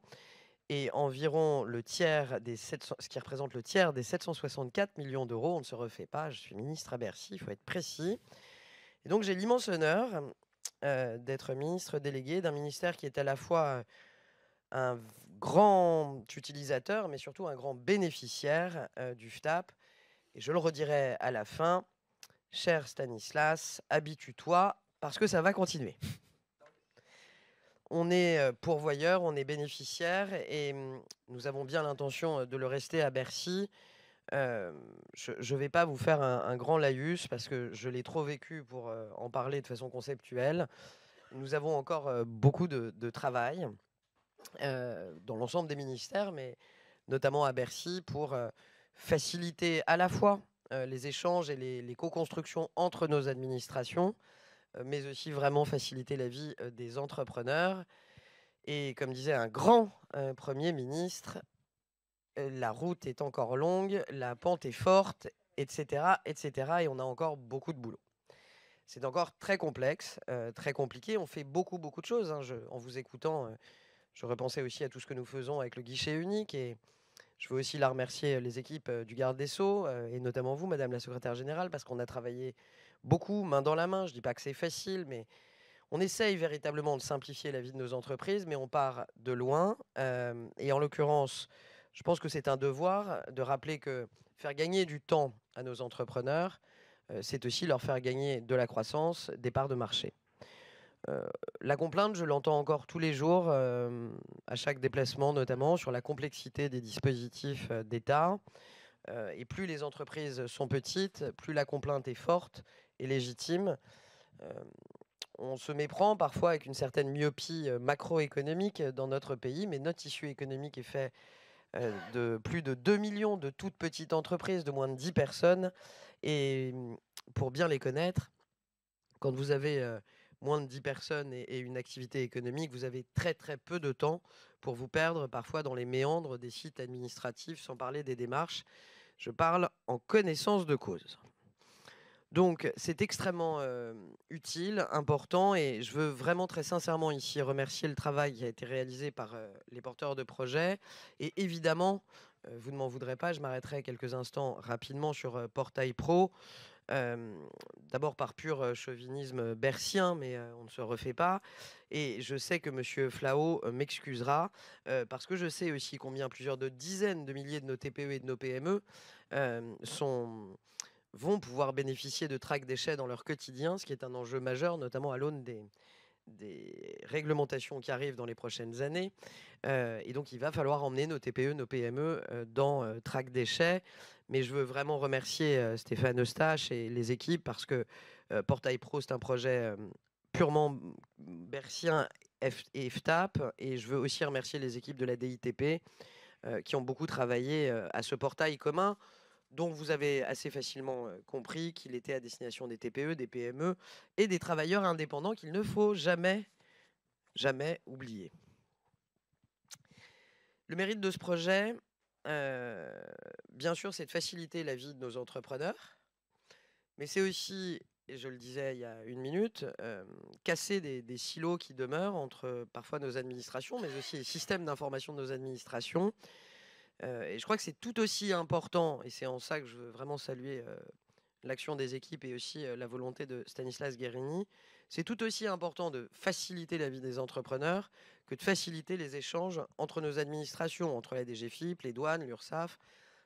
Speaker 7: et environ le tiers des 700, ce qui représente le tiers des 764 millions d'euros. On ne se refait pas, je suis ministre à Bercy, il faut être précis. Et donc j'ai l'immense honneur d'être ministre délégué d'un ministère qui est à la fois un grand utilisateur, mais surtout un grand bénéficiaire du FTAP. Et je le redirai à la fin, Cher Stanislas, habitue-toi parce que ça va continuer. On est euh, pourvoyeur, on est bénéficiaire et mmh, nous avons bien l'intention euh, de le rester à Bercy. Euh, je ne vais pas vous faire un, grand laïus parce que je l'ai trop vécu pour en parler de façon conceptuelle. Nous avons encore beaucoup de travail dans l'ensemble des ministères, mais notamment à Bercy, pour faciliter à la fois euh, les échanges et les, co-constructions entre nos administrations, euh, mais aussi vraiment faciliter la vie euh, des entrepreneurs. Et comme disait un grand Premier ministre, la route est encore longue, la pente est forte, etc., etc. Et on a encore beaucoup de boulot. C'est encore très complexe, très compliqué. On fait beaucoup, beaucoup de choses. Hein. en vous écoutant, je repensais aussi à tout ce que nous faisons avec le guichet unique et je veux aussi la remercier, euh, les équipes euh, du garde des Sceaux, euh, et notamment vous, Madame la Secrétaire Générale, parce qu'on a travaillé beaucoup, main dans la main. Je ne dis pas que c'est facile, mais on essaye véritablement de simplifier la vie de nos entreprises, mais on part de loin. et en l'occurrence, je pense que c'est un devoir de rappeler que faire gagner du temps à nos entrepreneurs, c'est aussi leur faire gagner de la croissance, des parts de marché. Euh, la complainte, je l'entends encore tous les jours, euh, à chaque déplacement notamment, sur la complexité des dispositifs euh, d'État. et plus les entreprises sont petites, plus la complainte est forte et légitime. on se méprend parfois avec une certaine myopie macroéconomique dans notre pays, mais notre tissu économique est fait de plus de 2 millions de toutes petites entreprises de moins de 10 personnes. Et mm, pour bien les connaître, quand vous avez moins de 10 personnes et, une activité économique, vous avez très très peu de temps pour vous perdre parfois dans les méandres des sites administratifs, sans parler des démarches. Je parle en connaissance de cause. Donc c'est extrêmement euh, utile, important, et je veux vraiment très sincèrement ici remercier le travail qui a été réalisé par euh, les porteurs de projets, et évidemment euh, vous ne m'en voudrez pas, je m'arrêterai quelques instants rapidement sur Portail Pro. D'abord par pur chauvinisme bercien, mais on ne se refait pas. Et je sais que M. Flao m'excusera, parce que je sais aussi combien plusieurs de dizaines de milliers de nos TPE et de nos PME sont vont pouvoir bénéficier de tracts déchets dans leur quotidien, ce qui est un enjeu majeur, notamment à l'aune des, réglementations qui arrivent dans les prochaines années. et donc, il va falloir emmener nos TPE, nos PME dans euh, Déchets. Mais je veux vraiment remercier euh, Stéphane Eustache et les équipes parce que euh, Portail Pro, c'est un projet euh, purement bercien et FTAP. Et je veux aussi remercier les équipes de la DITP qui ont beaucoup travaillé à ce portail commun dont vous avez assez facilement compris qu'il était à destination des TPE, des PME et des travailleurs indépendants qu'il ne faut jamais, jamais oublier. Le mérite de ce projet, bien sûr, c'est de faciliter la vie de nos entrepreneurs, mais c'est aussi, et je le disais il y a une minute, casser des, des, silos qui demeurent entre parfois nos administrations, mais aussi les systèmes d'information de nos administrations. et je crois que c'est tout aussi important, et c'est en ça que je veux vraiment saluer l'action des équipes et aussi la volonté de Stanislas Guérini. C'est tout aussi important de faciliter la vie des entrepreneurs de faciliter les échanges entre nos administrations, entre la DGFIP, les douanes, l'URSSAF,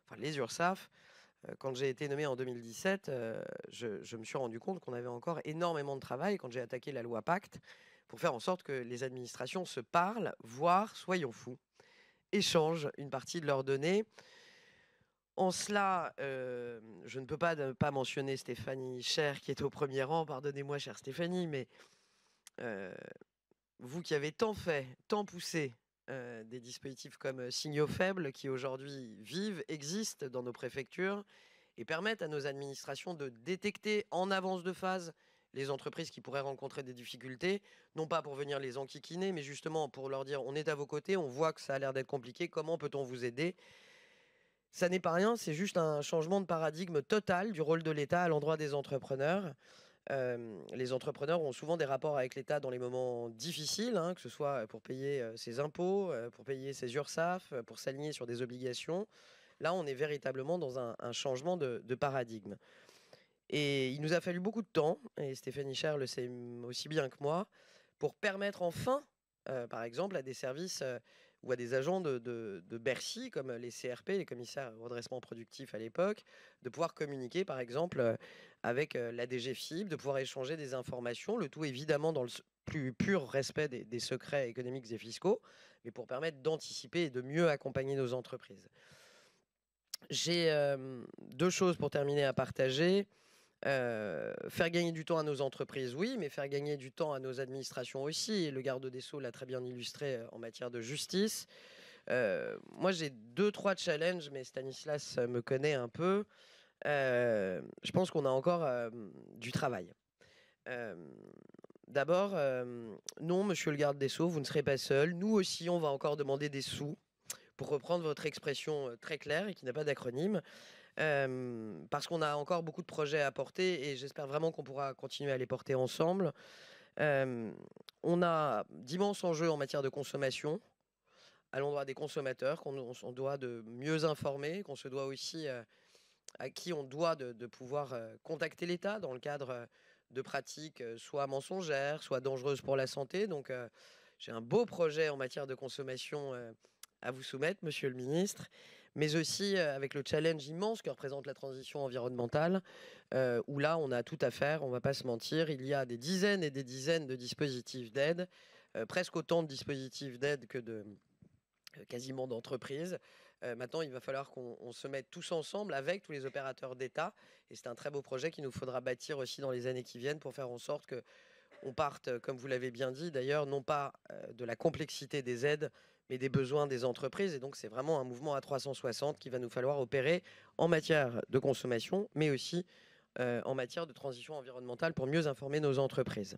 Speaker 7: enfin les URSAF. Euh, quand j'ai été nommé en 2017, euh, je, me suis rendu compte qu'on avait encore énormément de travail quand j'ai attaqué la loi Pacte pour faire en sorte que les administrations se parlent, voire, soyons fous, échangent une partie de leurs données. En cela, euh, je ne peux pas ne pas mentionner Stéphanie Cher, qui est au premier rang. Pardonnez-moi, chère Stéphanie, mais vous qui avez tant fait, tant poussé des dispositifs comme Signaux Faibles, qui aujourd'hui vivent, existent dans nos préfectures et permettent à nos administrations de détecter en avance de phase les entreprises qui pourraient rencontrer des difficultés, non pas pour venir les enquiquiner, mais justement pour leur dire on est à vos côtés, on voit que ça a l'air d'être compliqué, comment peut-on vous aider Ça n'est pas rien, c'est juste un changement de paradigme total du rôle de l'État à l'endroit des entrepreneurs les entrepreneurs ont souvent des rapports avec l'État dans les moments difficiles, hein, que ce soit pour payer ses impôts, pour payer ses URSAF, pour s'aligner sur des obligations. Là, on est véritablement dans un, changement de, paradigme. Et il nous a fallu beaucoup de temps, et Stéphanie Cher le sait aussi bien que moi, pour permettre enfin, par exemple, à des services ou à des agents de, de, Bercy, comme les CRP, les commissaires au redressement productif à l'époque, de pouvoir communiquer, par exemple, avec la FIB, de pouvoir échanger des informations, le tout évidemment dans le plus pur respect des, secrets économiques et fiscaux, mais pour permettre d'anticiper et de mieux accompagner nos entreprises. J'ai deux choses pour terminer à partager. faire gagner du temps à nos entreprises, oui, mais faire gagner du temps à nos administrations aussi. Et le garde des Sceaux l'a très bien illustré en matière de justice. moi, j'ai deux, trois challenges, mais Stanislas me connaît un peu. Euh, je pense qu'on a encore euh, du travail. Euh, d'abord, non, monsieur le garde des Sceaux, vous ne serez pas seul. Nous aussi, on va encore demander des sous, pour reprendre votre expression très claire et qui n'a pas d'acronyme, parce qu'on a encore beaucoup de projets à porter et j'espère vraiment qu'on pourra continuer à les porter ensemble. on a d'immenses enjeux en matière de consommation à l'endroit des consommateurs, qu'on doit de mieux informer, qu'on se doit aussi à qui on doit de, pouvoir euh, contacter l'État dans le cadre euh, de pratiques euh, soit mensongères, soit dangereuses pour la santé. Donc j'ai un beau projet en matière de consommation à vous soumettre, Monsieur le Ministre, mais aussi avec le challenge immense que représente la transition environnementale, où là, on a tout à faire, on ne va pas se mentir, il y a des dizaines et des dizaines de dispositifs d'aide, presque autant de dispositifs d'aide que de quasiment d'entreprises. Euh, maintenant, il va falloir qu'on se mette tous ensemble avec tous les opérateurs d'État. Et c'est un très beau projet qu'il nous faudra bâtir aussi dans les années qui viennent pour faire en sorte que on parte, euh, comme vous l'avez bien dit d'ailleurs, non pas euh, de la complexité des aides, mais des besoins des entreprises. Et donc, c'est vraiment un mouvement à 360 qu'il va nous falloir opérer en matière de consommation, mais aussi en matière de transition environnementale pour mieux informer nos entreprises.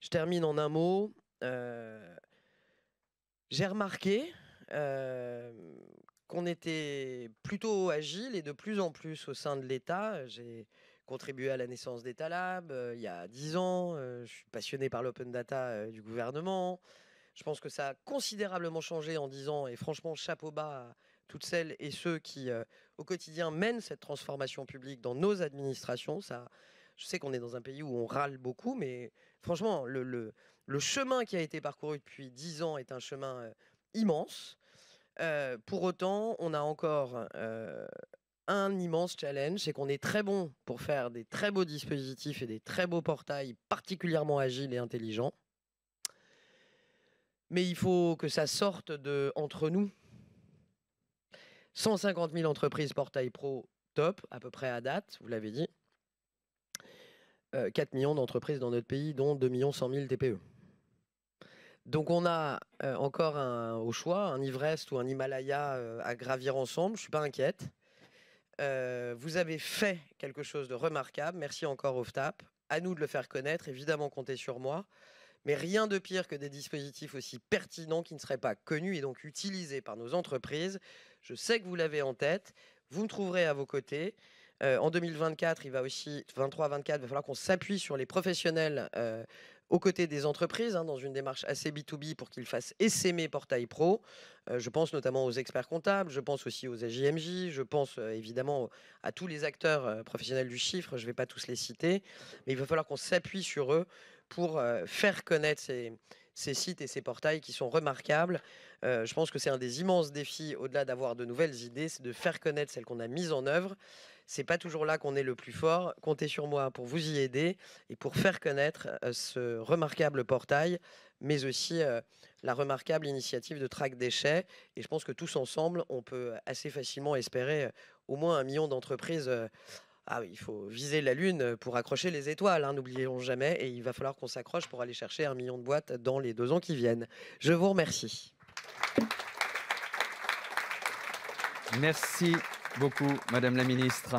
Speaker 7: Je termine en un mot. J'ai remarqué qu'on était plutôt agile et de plus en plus au sein de l'État. J'ai contribué à la naissance d'État Lab il y a 10 ans. je suis passionné par l'open data du gouvernement. Je pense que ça a considérablement changé en dix ans et franchement, chapeau bas à toutes celles et ceux qui, au quotidien, mènent cette transformation publique dans nos administrations. Ça, je sais qu'on est dans un pays où on râle beaucoup, mais franchement, le, le chemin qui a été parcouru depuis 10 ans est un chemin immense pour autant, on a encore un immense challenge, c'est qu'on est très bon pour faire des très beaux dispositifs et des très beaux portails particulièrement agiles et intelligents. Mais il faut que ça sorte de entre nous. 150 000 entreprises portail pro top, à peu près à date, vous l'avez dit. 4 millions d'entreprises dans notre pays, dont 2 100 000 TPE. Donc on a euh, encore un, au choix un Ivrest ou un Himalaya euh, à gravir ensemble. Je suis pas inquiète. Euh, vous avez fait quelque chose de remarquable. Merci encore au FTAP. À nous de le faire connaître. Évidemment, comptez sur moi. Mais rien de pire que des dispositifs aussi pertinents qui ne seraient pas connus et donc utilisés par nos entreprises. Je sais que vous l'avez en tête. Vous me trouverez à vos côtés. en 2024, il va aussi 23-24, il va falloir qu'on s'appuie sur les professionnels aux côtés des entreprises hein, dans une démarche assez B2B pour qu'ils fassent essaimer Portail Pro. Euh, je pense notamment aux experts comptables, je pense aussi aux AJMJ, je pense euh, évidemment à tous les acteurs euh, professionnels du chiffre, je ne vais pas tous les citer, mais il va falloir qu'on s'appuie sur eux pour faire connaître ces, sites et ces portails qui sont remarquables. je pense que c'est un des immenses défis, au-delà d'avoir de nouvelles idées, c'est de faire connaître celles qu'on a mises en œuvre c'est pas toujours là qu'on est le plus fort. Comptez sur moi pour vous y aider et pour faire connaître euh, ce remarquable portail, mais aussi euh, la remarquable initiative de Trac Déchets. Et je pense que tous ensemble, on peut euh, assez facilement espérer au moins un million d'entreprises. Ah oui, il faut viser la lune pour accrocher les étoiles, hein, n'oublions jamais. Et il va falloir qu'on s'accroche pour aller chercher un million de boîtes dans les deux ans qui viennent. Je vous remercie. Merci beaucoup, Madame la Ministre.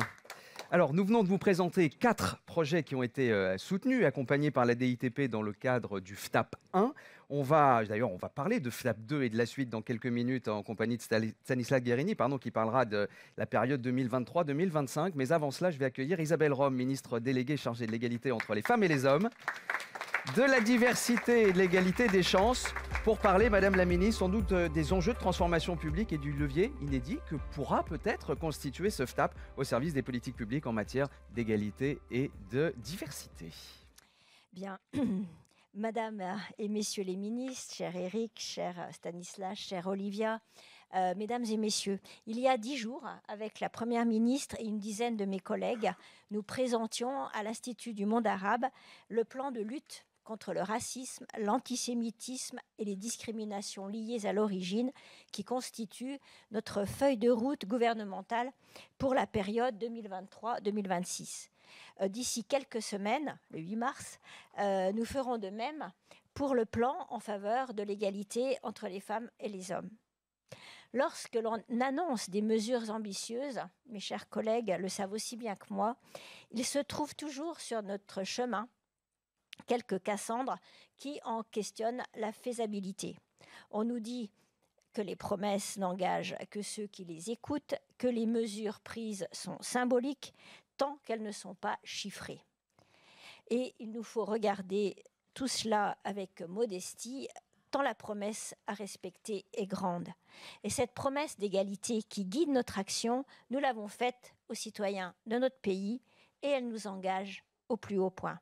Speaker 2: Alors, nous venons de vous présenter quatre projets qui ont été euh, soutenus, accompagnés par la DITP dans le cadre du FTAP 1. On va, d'ailleurs, on va parler de FTAP 2 et de la suite dans quelques minutes en compagnie de Stanislas Guérini, pardon, qui parlera de la période 2023-2025. Mais avant cela, je vais accueillir Isabelle Rome, ministre déléguée chargée de l'égalité entre les femmes et les hommes de la diversité et de l'égalité des chances pour parler, Madame la Ministre, sans doute euh, des enjeux de transformation publique et du levier inédit que pourra peut-être constituer ce FTAP au service des politiques publiques en matière d'égalité et de diversité.
Speaker 8: Bien. Madame et Messieurs les ministres, cher Eric, cher Stanislas, cher Olivia, euh, mesdames et messieurs, il y a dix jours, avec la Première ministre et une dizaine de mes collègues, nous présentions à l'Institut du monde arabe le plan de lutte contre le racisme, l'antisémitisme et les discriminations liées à l'origine, qui constituent notre feuille de route gouvernementale pour la période 2023-2026. Euh, d'ici quelques semaines, le 8 mars, euh, nous ferons de même pour le plan en faveur de l'égalité entre les femmes et les hommes. Lorsque l'on annonce des mesures ambitieuses, mes chers collègues le savent aussi bien que moi, ils se trouvent toujours sur notre chemin quelques Cassandres qui en questionnent la faisabilité. On nous dit que les promesses n'engagent que ceux qui les écoutent, que les mesures prises sont symboliques tant qu'elles ne sont pas chiffrées. Et il nous faut regarder tout cela avec modestie, tant la promesse à respecter est grande. Et cette promesse d'égalité qui guide notre action, nous l'avons faite aux citoyens de notre pays et elle nous engage au plus haut point.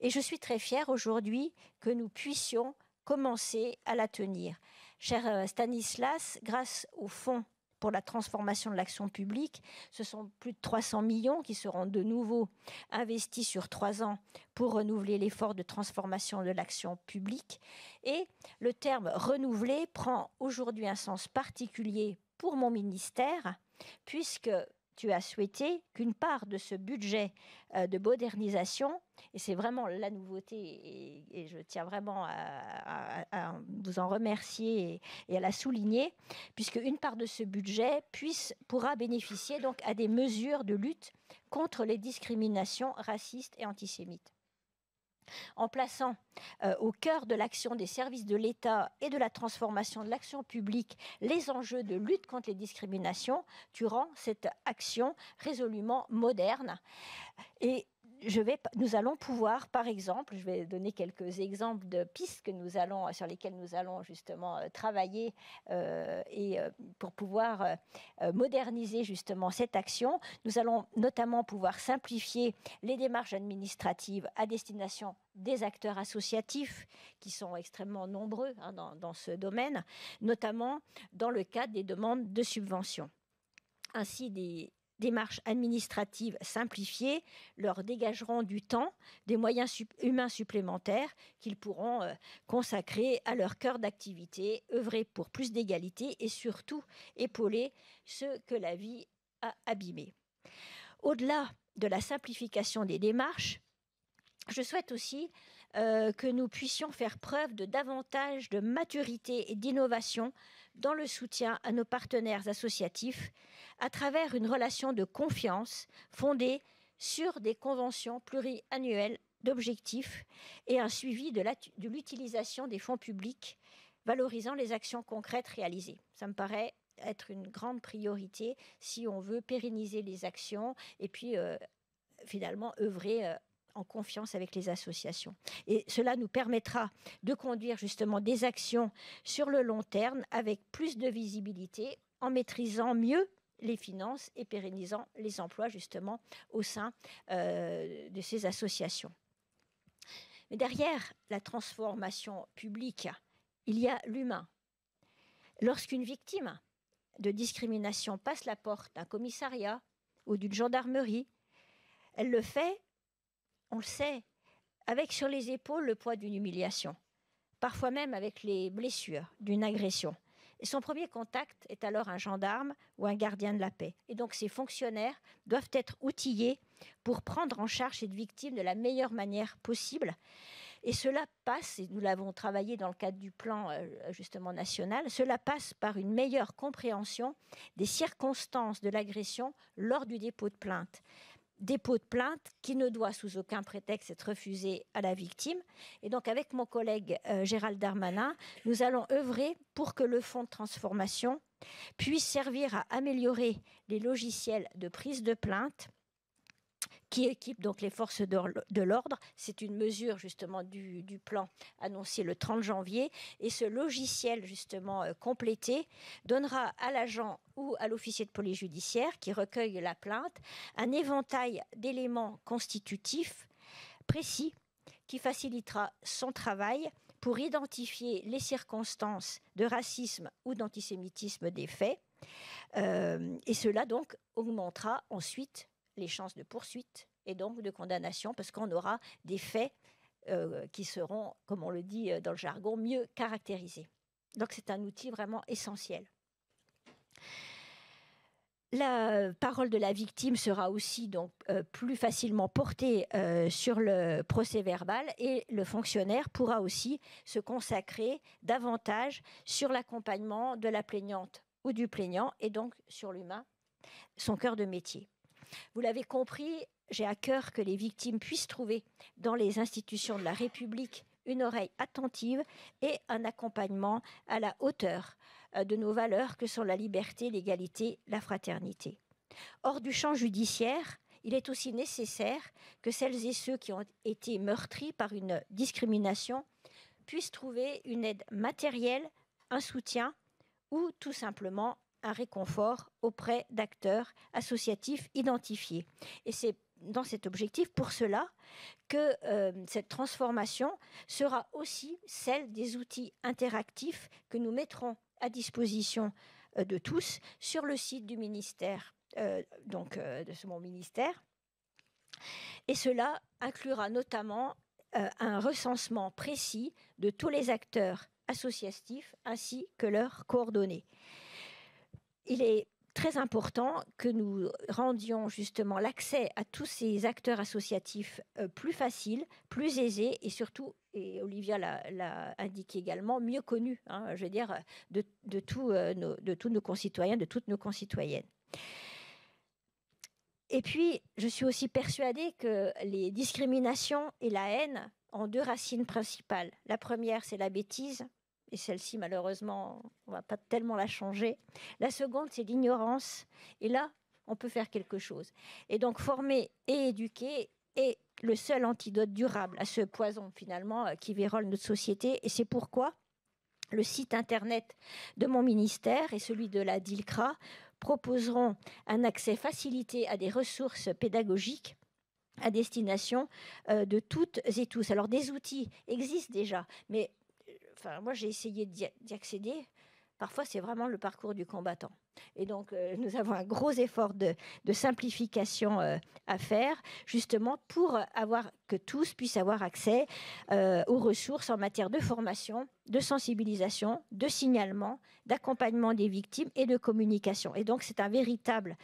Speaker 8: Et je suis très fière aujourd'hui que nous puissions commencer à la tenir. Cher euh, Stanislas, grâce au fonds pour la transformation de l'action publique. Ce sont plus de 300 millions qui seront de nouveau investis sur trois ans pour renouveler l'effort de transformation de l'action publique. Et le terme renouveler prend aujourd'hui un sens particulier pour mon ministère, puisque tu as souhaité qu'une part de ce budget euh, de modernisation, et c'est vraiment la nouveauté, et, je tiens vraiment à, vous en remercier et, et, à la souligner, puisque une part de ce budget puisse, pourra bénéficier donc à des mesures de lutte contre les discriminations racistes et antisémites en plaçant euh, au cœur de l'action des services de l'État et de la transformation de l'action publique les enjeux de lutte contre les discriminations, tu rends cette action résolument moderne. Et vais, nous allons pouvoir, par exemple, je vais donner quelques exemples de pistes que nous allons, sur lesquelles nous allons justement euh, travailler euh, et euh, pour pouvoir moderniser justement cette action. Nous allons notamment pouvoir simplifier les démarches administratives à destination des acteurs associatifs qui sont extrêmement nombreux hein, dans, dans ce domaine, notamment dans le cadre des demandes de subventions. Ainsi, des, démarches administratives simplifiées leur dégageront du temps, des moyens humains supplémentaires qu'ils pourront euh, consacrer à leur cœur d'activité, œuvrer pour plus d'égalité et surtout épauler ceux que la vie a abîmés. Au-delà de la simplification des démarches, je souhaite aussi euh, que nous puissions faire preuve de davantage de maturité et d'innovation dans le soutien à nos partenaires associatifs à travers une relation de confiance fondée sur des conventions pluriannuelles d'objectifs et un suivi de l'utilisation des fonds publics valorisant les actions concrètes réalisées. Ça me paraît être une grande priorité si on veut pérenniser les actions et puis euh, finalement œuvrer euh, en confiance avec les associations. Et cela nous permettra de conduire justement des actions sur le long terme avec plus de visibilité, en maîtrisant mieux les finances et pérennisant les emplois justement au sein euh, de ces associations. Mais derrière la transformation publique, il y a l'humain. Lorsqu'une victime de discrimination passe la porte d'un commissariat ou d'une gendarmerie, elle le fait on le sait, avec sur les épaules le poids d'une humiliation, parfois même avec les blessures d'une agression. Et son premier contact est alors un gendarme ou un gardien de la paix. Et donc ces fonctionnaires doivent être outillés pour prendre en charge cette victime de la meilleure manière possible. Et cela passe, et nous l'avons travaillé dans le cadre du plan euh, justement national, cela passe par une meilleure compréhension des circonstances de l'agression lors du dépôt de plainte dépôt de plainte qui ne doit sous aucun prétexte être refusé à la victime. Et donc avec mon collègue euh, Gérald Darmanin, nous allons œuvrer pour que le fonds de transformation puisse servir à améliorer les logiciels de prise de plainte qui équipe donc les forces de l'ordre. C'est une mesure justement du, plan annoncé le 30 janvier. Et ce logiciel justement euh, complété donnera à l'agent ou à l'officier de police judiciaire qui recueille la plainte un éventail d'éléments constitutifs précis qui facilitera son travail pour identifier les circonstances de racisme ou d'antisémitisme des faits. Euh, et cela donc augmentera ensuite les chances de poursuite et donc de condamnation, parce qu'on aura des faits euh, qui seront, comme on le dit euh, dans le jargon, mieux caractérisés. Donc c'est un outil vraiment essentiel. La parole de la victime sera aussi donc euh, plus facilement portée sur le procès verbal et le fonctionnaire pourra aussi se consacrer davantage sur l'accompagnement de la plaignante ou du plaignant et donc sur l'humain, son cœur de métier. Vous l'avez compris, j'ai à cœur que les victimes puissent trouver dans les institutions de la République une oreille attentive et un accompagnement à la hauteur euh, de nos valeurs que sont la liberté, l'égalité, la fraternité. Hors du champ judiciaire, il est aussi nécessaire que celles et ceux qui ont été meurtris par une discrimination puissent trouver une aide matérielle, un soutien ou tout simplement un réconfort auprès d'acteurs associatifs identifiés. Et c'est dans cet objectif, pour cela, que euh, cette transformation sera aussi celle des outils interactifs que nous mettrons à disposition euh, de tous sur le site du ministère, euh, donc de ce mon ministère. Et cela inclura notamment un recensement précis de tous les acteurs associatifs ainsi que leurs coordonnées il est très important que nous rendions justement l'accès à tous ces acteurs associatifs euh, plus facile, plus aisé et surtout et Olivia l'a indiqué également, mieux connu, hein, je veux dire, de, euh, de, tous nos concitoyens, de toutes nos concitoyennes. Et puis, je suis aussi persuadée que les discriminations et la haine ont deux racines principales. La première, c'est la bêtise, et celle-ci malheureusement, on ne va pas tellement la changer. La seconde, c'est l'ignorance, et là, on peut faire quelque chose. Et donc former et éduquer est le seul antidote durable à ce poison finalement euh, qui vérole notre société, et c'est pourquoi le site internet de mon ministère et celui de la DILCRA proposeront un accès facilité à des ressources pédagogiques à destination euh, de toutes et tous. Alors des outils existent déjà, mais moi j'ai essayé d'y accéder. Parfois, c'est vraiment le parcours du combattant. Et donc, euh, nous avons un gros effort de, simplification euh, à faire, justement pour avoir que tous puissent avoir accès euh, aux ressources en matière de formation, de sensibilisation, de signalement, d'accompagnement des victimes et de communication. Et donc, c'est un véritable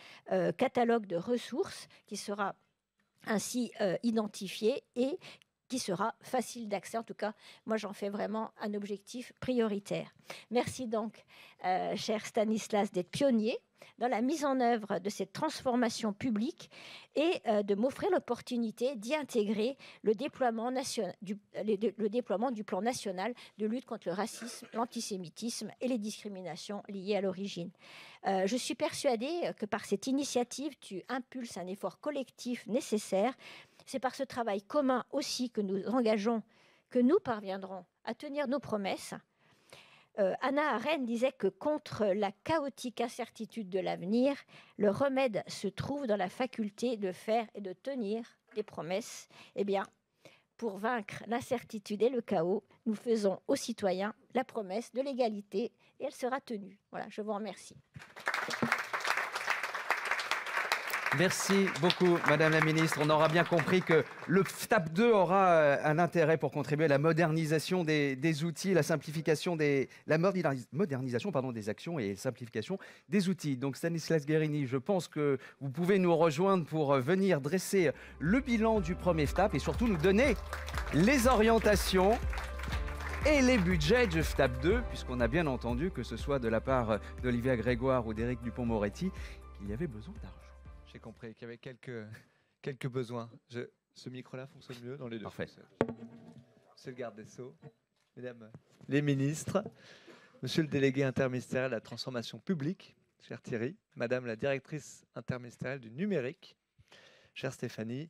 Speaker 8: catalogue de ressources qui sera ainsi identifié et qui sera facile d'accès. En tout cas, moi, j'en fais vraiment un objectif prioritaire. Merci donc, euh, cher Stanislas, d'être pionnier dans la mise en œuvre de cette transformation publique et euh, de m'offrir l'opportunité d'y intégrer le déploiement, du, déploiement du plan national de lutte contre le racisme, l'antisémitisme et les discriminations liées à l'origine. Euh, je suis persuadée que par cette initiative, tu impulses un effort collectif nécessaire c'est par ce travail commun aussi que nous engageons, que nous parviendrons à tenir nos promesses. Euh, Anna Arendt disait que contre la chaotique incertitude de l'avenir, le remède se trouve dans la faculté de faire et de tenir des promesses. Eh bien, pour vaincre l'incertitude et le chaos, nous faisons aux citoyens la promesse de l'égalité et elle sera tenue. Voilà, je vous remercie.
Speaker 2: Merci beaucoup, Madame la Ministre. On aura bien compris que le FTAP 2 aura euh, un intérêt pour contribuer à la modernisation des, outils, la simplification des, la modernisation pardon, des actions et simplification des outils. Donc Stanislas Guérini, je pense que vous pouvez nous rejoindre pour euh, venir dresser le bilan du premier FTAP et surtout nous donner les orientations et les budgets du FTAP 2, puisqu'on a bien entendu que ce soit de la part euh, d'Olivia Grégoire ou d'Éric Dupont-Moretti qu'il y avait besoin d'argent.
Speaker 9: J'ai compris qu'il y avait quelques, quelques besoins. ce micro-là fonctionne mieux dans les deux. Parfait. Monsieur le garde des Sceaux, mesdames les ministres, monsieur le délégué interministériel à la transformation publique, cher Thierry, madame la directrice interministérielle du numérique, chère Stéphanie,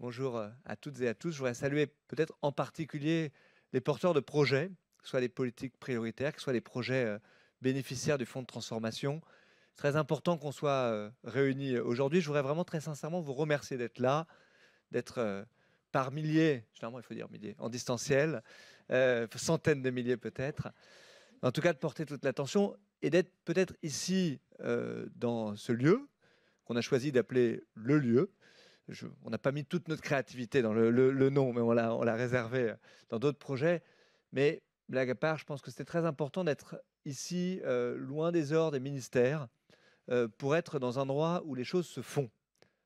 Speaker 9: bonjour euh, à toutes et à tous. Je voudrais saluer peut-être en particulier les porteurs de projets, que ce soit les politiques prioritaires, que ce soit les projets euh, bénéficiaires du fonds de transformation, très important qu'on soit euh, réunis euh, aujourd'hui. Je voudrais vraiment très sincèrement vous remercier d'être là, d'être euh, par milliers, généralement il faut dire milliers, en distanciel, centaines de milliers peut-être, en tout cas de porter toute l'attention et d'être peut-être ici dans ce lieu qu'on a choisi d'appeler le lieu. on n'a pas mis toute notre créativité dans le, nom, mais on l'a, réservé dans d'autres projets. Mais blague à part, je pense que c'était très important d'être ici, loin des ors des ministères, euh, pour être dans un endroit où les choses se font.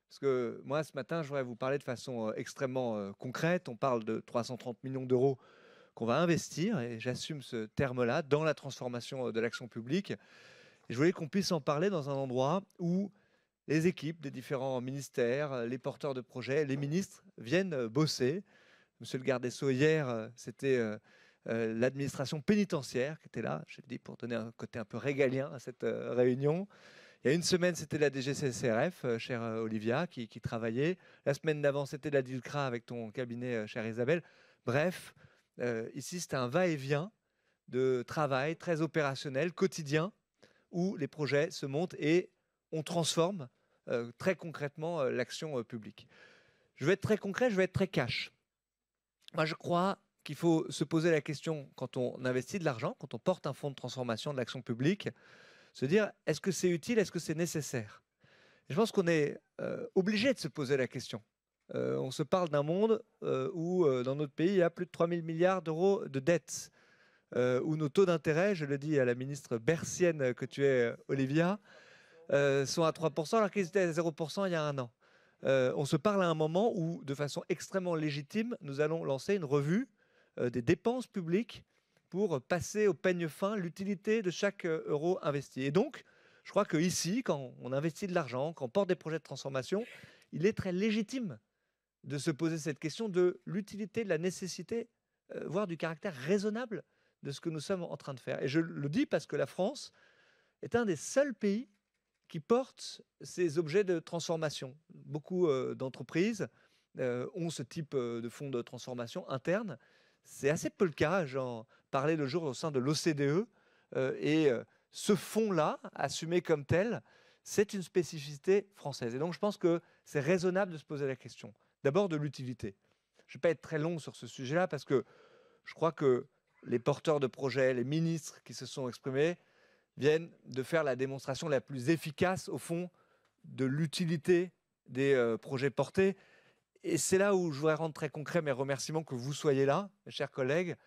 Speaker 9: Parce que moi, ce matin, je voudrais vous parler de façon euh, extrêmement euh, concrète. On parle de 330 millions d'euros qu'on va investir, et j'assume ce terme-là, dans la transformation de l'action publique. Et je voulais qu'on puisse en parler dans un endroit où les équipes des différents ministères, les porteurs de projets, les ministres viennent bosser. Monsieur le garde des Sceaux, hier, c'était l'administration pénitentiaire qui était là, je le dis pour donner un côté un peu régalien à cette réunion. Il y a une semaine, c'était la DGCCRF, cher euh, chère euh, Olivia, qui, travaillait. La semaine d'avant, c'était la DILCRA avec ton cabinet, euh, chère Isabelle. Bref, ici, c'est un va-et-vient de travail très opérationnel, quotidien, où les projets se montent et on transforme très concrètement l'action publique. Je vais être très concret, je vais être très cash. Moi, je crois qu'il faut se poser la question quand on investit de l'argent, quand on porte un fonds de transformation de l'action publique, se dire est-ce que c'est utile, est-ce que c'est nécessaire Je pense qu'on est euh, obligé de se poser la question. Euh, on se parle d'un monde euh, où, dans notre pays, il y a plus de 3 000 milliards d'euros de dettes, où nos taux d'intérêt, je le dis à la ministre bercienne que tu es, Olivia, sont à 3%, alors qu'ils étaient à 0% il y a un an. on se parle à un moment où, de façon extrêmement légitime, nous allons lancer une revue des dépenses publiques pour passer au peigne fin l'utilité de chaque euh, euro investi. Et donc, je crois qu'ici, quand on investit de l'argent, quand on porte des projets de transformation, il est très légitime de se poser cette question de l'utilité, de la nécessité, euh, voire du caractère raisonnable de ce que nous sommes en train de faire. Et je le dis parce que la France est un des seuls pays qui porte ces objets de transformation. Beaucoup euh, d'entreprises ont ce type de fonds de transformation interne c'est assez peu le cas. J'en parlais le jour au sein de l'OCDE. Euh, et euh, ce fonds-là, assumé comme tel, c'est une spécificité française. Et donc, je pense que c'est raisonnable de se poser la question. D'abord, de l'utilité. Je ne vais pas être très long sur ce sujet-là parce que je crois que les porteurs de projets, les ministres qui se sont exprimés, viennent de faire la démonstration la plus efficace, au fond, de l'utilité des euh, projets portés. Et c'est là où je voudrais rendre très concret mes remerciements que vous soyez là, mes chers collègues,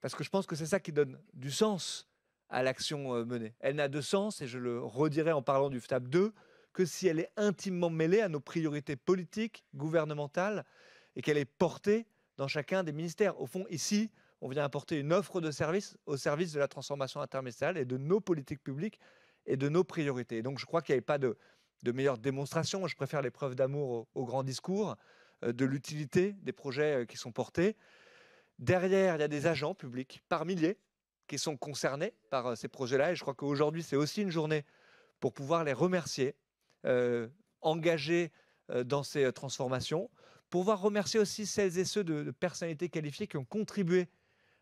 Speaker 9: parce que je pense que c'est ça qui donne du sens à l'action euh, menée. Elle n'a de sens, et je le redirai en parlant du FTAP 2, que si elle est intimement mêlée à nos priorités politiques, gouvernementales, et qu'elle est portée dans chacun des ministères. Au fond, ici, on vient apporter une offre de service au service de la transformation interministérielle et de nos politiques publiques et de nos priorités. donc je crois qu'il n'y a pas de, meilleure démonstration. Je préfère les preuves d'amour au grand discours. Euh, de l'utilité des projets euh, qui sont portés. Derrière, il y a des agents publics par milliers qui sont concernés par euh, ces projets-là. Et je crois qu'aujourd'hui, c'est aussi une journée pour pouvoir les remercier, engagés dans ces transformations, pour pouvoir remercier aussi celles et ceux de, personnalités qualifiées qui ont contribué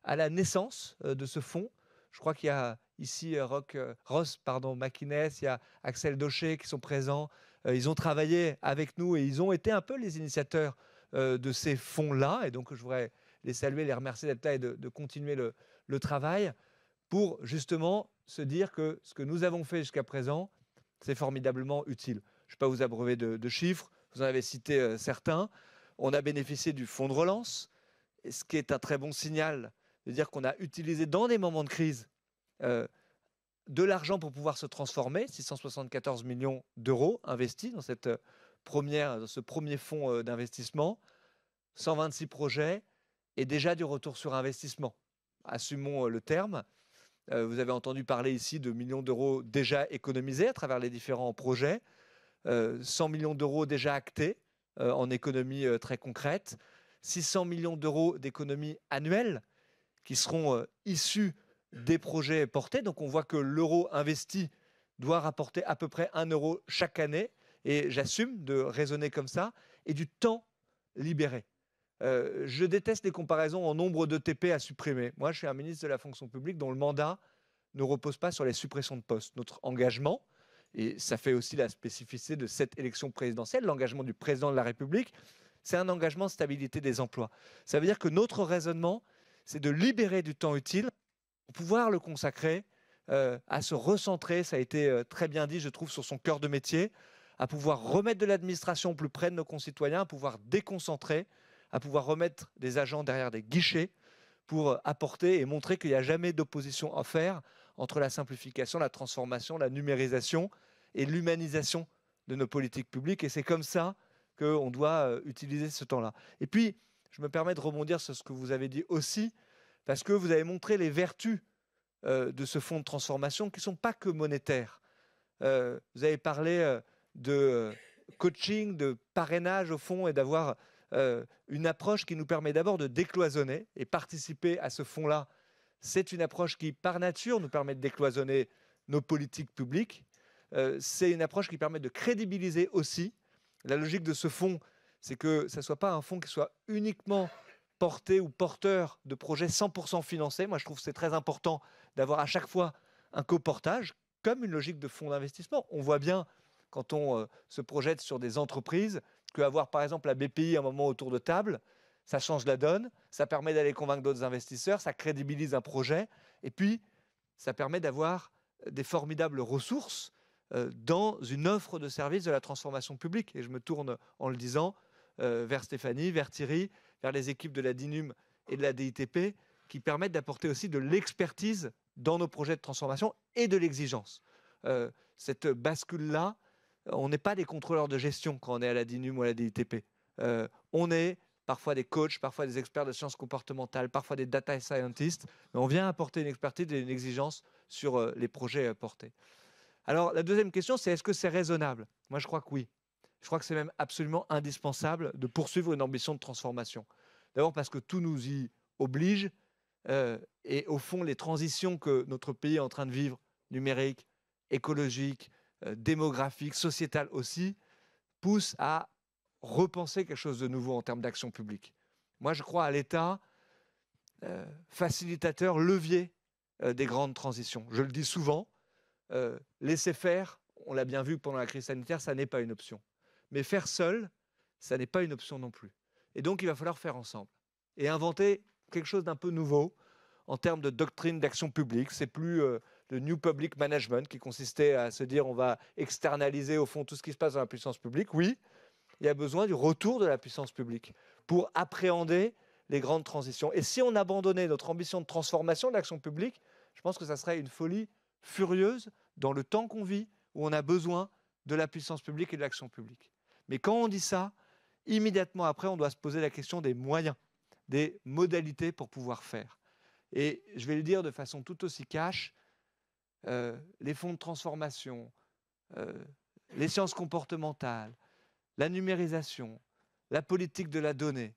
Speaker 9: à la naissance de ce fonds. Je crois qu'il y a ici Rock, Ross pardon, McInnes, il y a Axel Daucher qui sont présents, euh, ils ont travaillé avec nous et ils ont été un peu les initiateurs euh, de ces fonds-là. Et donc, je voudrais les saluer, les remercier d'être là et de, continuer le, travail pour justement se dire que ce que nous avons fait jusqu'à présent, c'est formidablement utile. Je ne vais pas vous abreuver de, chiffres, vous en avez cité euh, certains. On a bénéficié du fonds de relance, ce qui est un très bon signal de dire qu'on a utilisé dans des moments de crise de l'argent pour pouvoir se transformer, 674 millions d'euros investis dans, cette euh, première, dans ce premier fonds euh, d'investissement, 126 projets et déjà du retour sur investissement. Assumons euh, le terme. Vous avez entendu parler ici de millions d'euros déjà économisés à travers les différents projets, 100 millions d'euros déjà actés en économie très concrète, 600 millions d'euros d'économie annuelles qui seront issus, Mmh. des projets portés. Donc on voit que l'euro investi doit rapporter à peu près un euro chaque année, et j'assume de raisonner comme ça, et du temps libéré. Euh, je déteste les comparaisons en nombre de TP à supprimer. Moi, je suis un ministre de la fonction publique dont le mandat ne repose pas sur les suppressions de postes. Notre engagement, et ça fait aussi la spécificité de cette élection présidentielle, l'engagement du président de la République, c'est un engagement de stabilité des emplois. Ça veut dire que notre raisonnement, c'est de libérer du temps utile pouvoir le consacrer euh, à se recentrer, ça a été euh, très bien dit, je trouve, sur son cœur de métier, à pouvoir remettre de l'administration plus près de nos concitoyens, à pouvoir déconcentrer, à pouvoir remettre des agents derrière des guichets pour euh, apporter et montrer qu'il n'y a jamais d'opposition à faire entre la simplification, la transformation, la numérisation et l'humanisation de nos politiques publiques. Et c'est comme ça qu'on doit utiliser ce temps-là. Et puis, je me permets de rebondir sur ce que vous avez dit aussi parce que vous avez montré les vertus euh, de ce fonds de transformation qui ne sont pas que monétaires. Euh, vous avez parlé euh, de coaching, de parrainage au fond et d'avoir une approche qui nous permet d'abord de décloisonner et participer à ce fonds-là. C'est une approche qui, par nature, nous permet de décloisonner nos politiques publiques. c'est une approche qui permet de crédibiliser aussi. La logique de ce fonds, c'est que ce ne soit pas un fonds qui soit uniquement porté ou porteur de projets 100% financés. Moi, je trouve que c'est très important d'avoir à chaque fois un coportage, comme une logique de fonds d'investissement. On voit bien, quand on euh, se projette sur des entreprises, qu'avoir par exemple la BPI à un moment autour de table, ça change la donne, ça permet d'aller convaincre d'autres investisseurs, ça crédibilise un projet, et puis ça permet d'avoir euh, des formidables ressources euh, dans une offre de service de la transformation publique. Et je me tourne en le disant vers Stéphanie, vers Thierry, vers les équipes de la DINUM et de la DITP qui permettent d'apporter aussi de l'expertise dans nos projets de transformation et de l'exigence. Euh, cette bascule-là, on n'est pas des contrôleurs de gestion quand on est à la DINUM ou à la DITP. Euh, on est parfois des coachs, parfois des experts de sciences comportementales, parfois des data scientists. Mais on vient apporter une expertise et une exigence sur euh, les projets portés. Alors, la deuxième question, c'est est-ce que c'est raisonnable Moi, je crois que oui. Je crois que c'est même absolument indispensable de poursuivre une ambition de transformation. D'abord parce que tout nous y oblige. Euh, et au fond, les transitions que notre pays est en train de vivre, numérique, écologique, démographiques, euh, démographique, sociétale aussi, poussent à repenser quelque chose de nouveau en termes d'action publique. Moi, je crois à l'État euh, facilitateur, levier des grandes transitions. Je le dis souvent, laisser faire, on l'a bien vu pendant la crise sanitaire, ça n'est pas une option. Mais faire seul, ça n'est pas une option non plus. Et donc, il va falloir faire ensemble et inventer quelque chose d'un peu nouveau en termes de doctrine d'action publique. C'est plus euh, le New Public Management qui consistait à se dire on va externaliser au fond tout ce qui se passe dans la puissance publique. Oui, il y a besoin du retour de la puissance publique pour appréhender les grandes transitions. Et si on abandonnait notre ambition de transformation de l'action publique, je pense que ça serait une folie furieuse dans le temps qu'on vit où on a besoin de la puissance publique et de l'action publique. Mais quand on dit ça, immédiatement après, on doit se poser la question des moyens, des modalités pour pouvoir faire. Et je vais le dire de façon tout aussi cash, euh, les fonds de transformation, euh, les sciences comportementales, la numérisation, la politique de la donnée,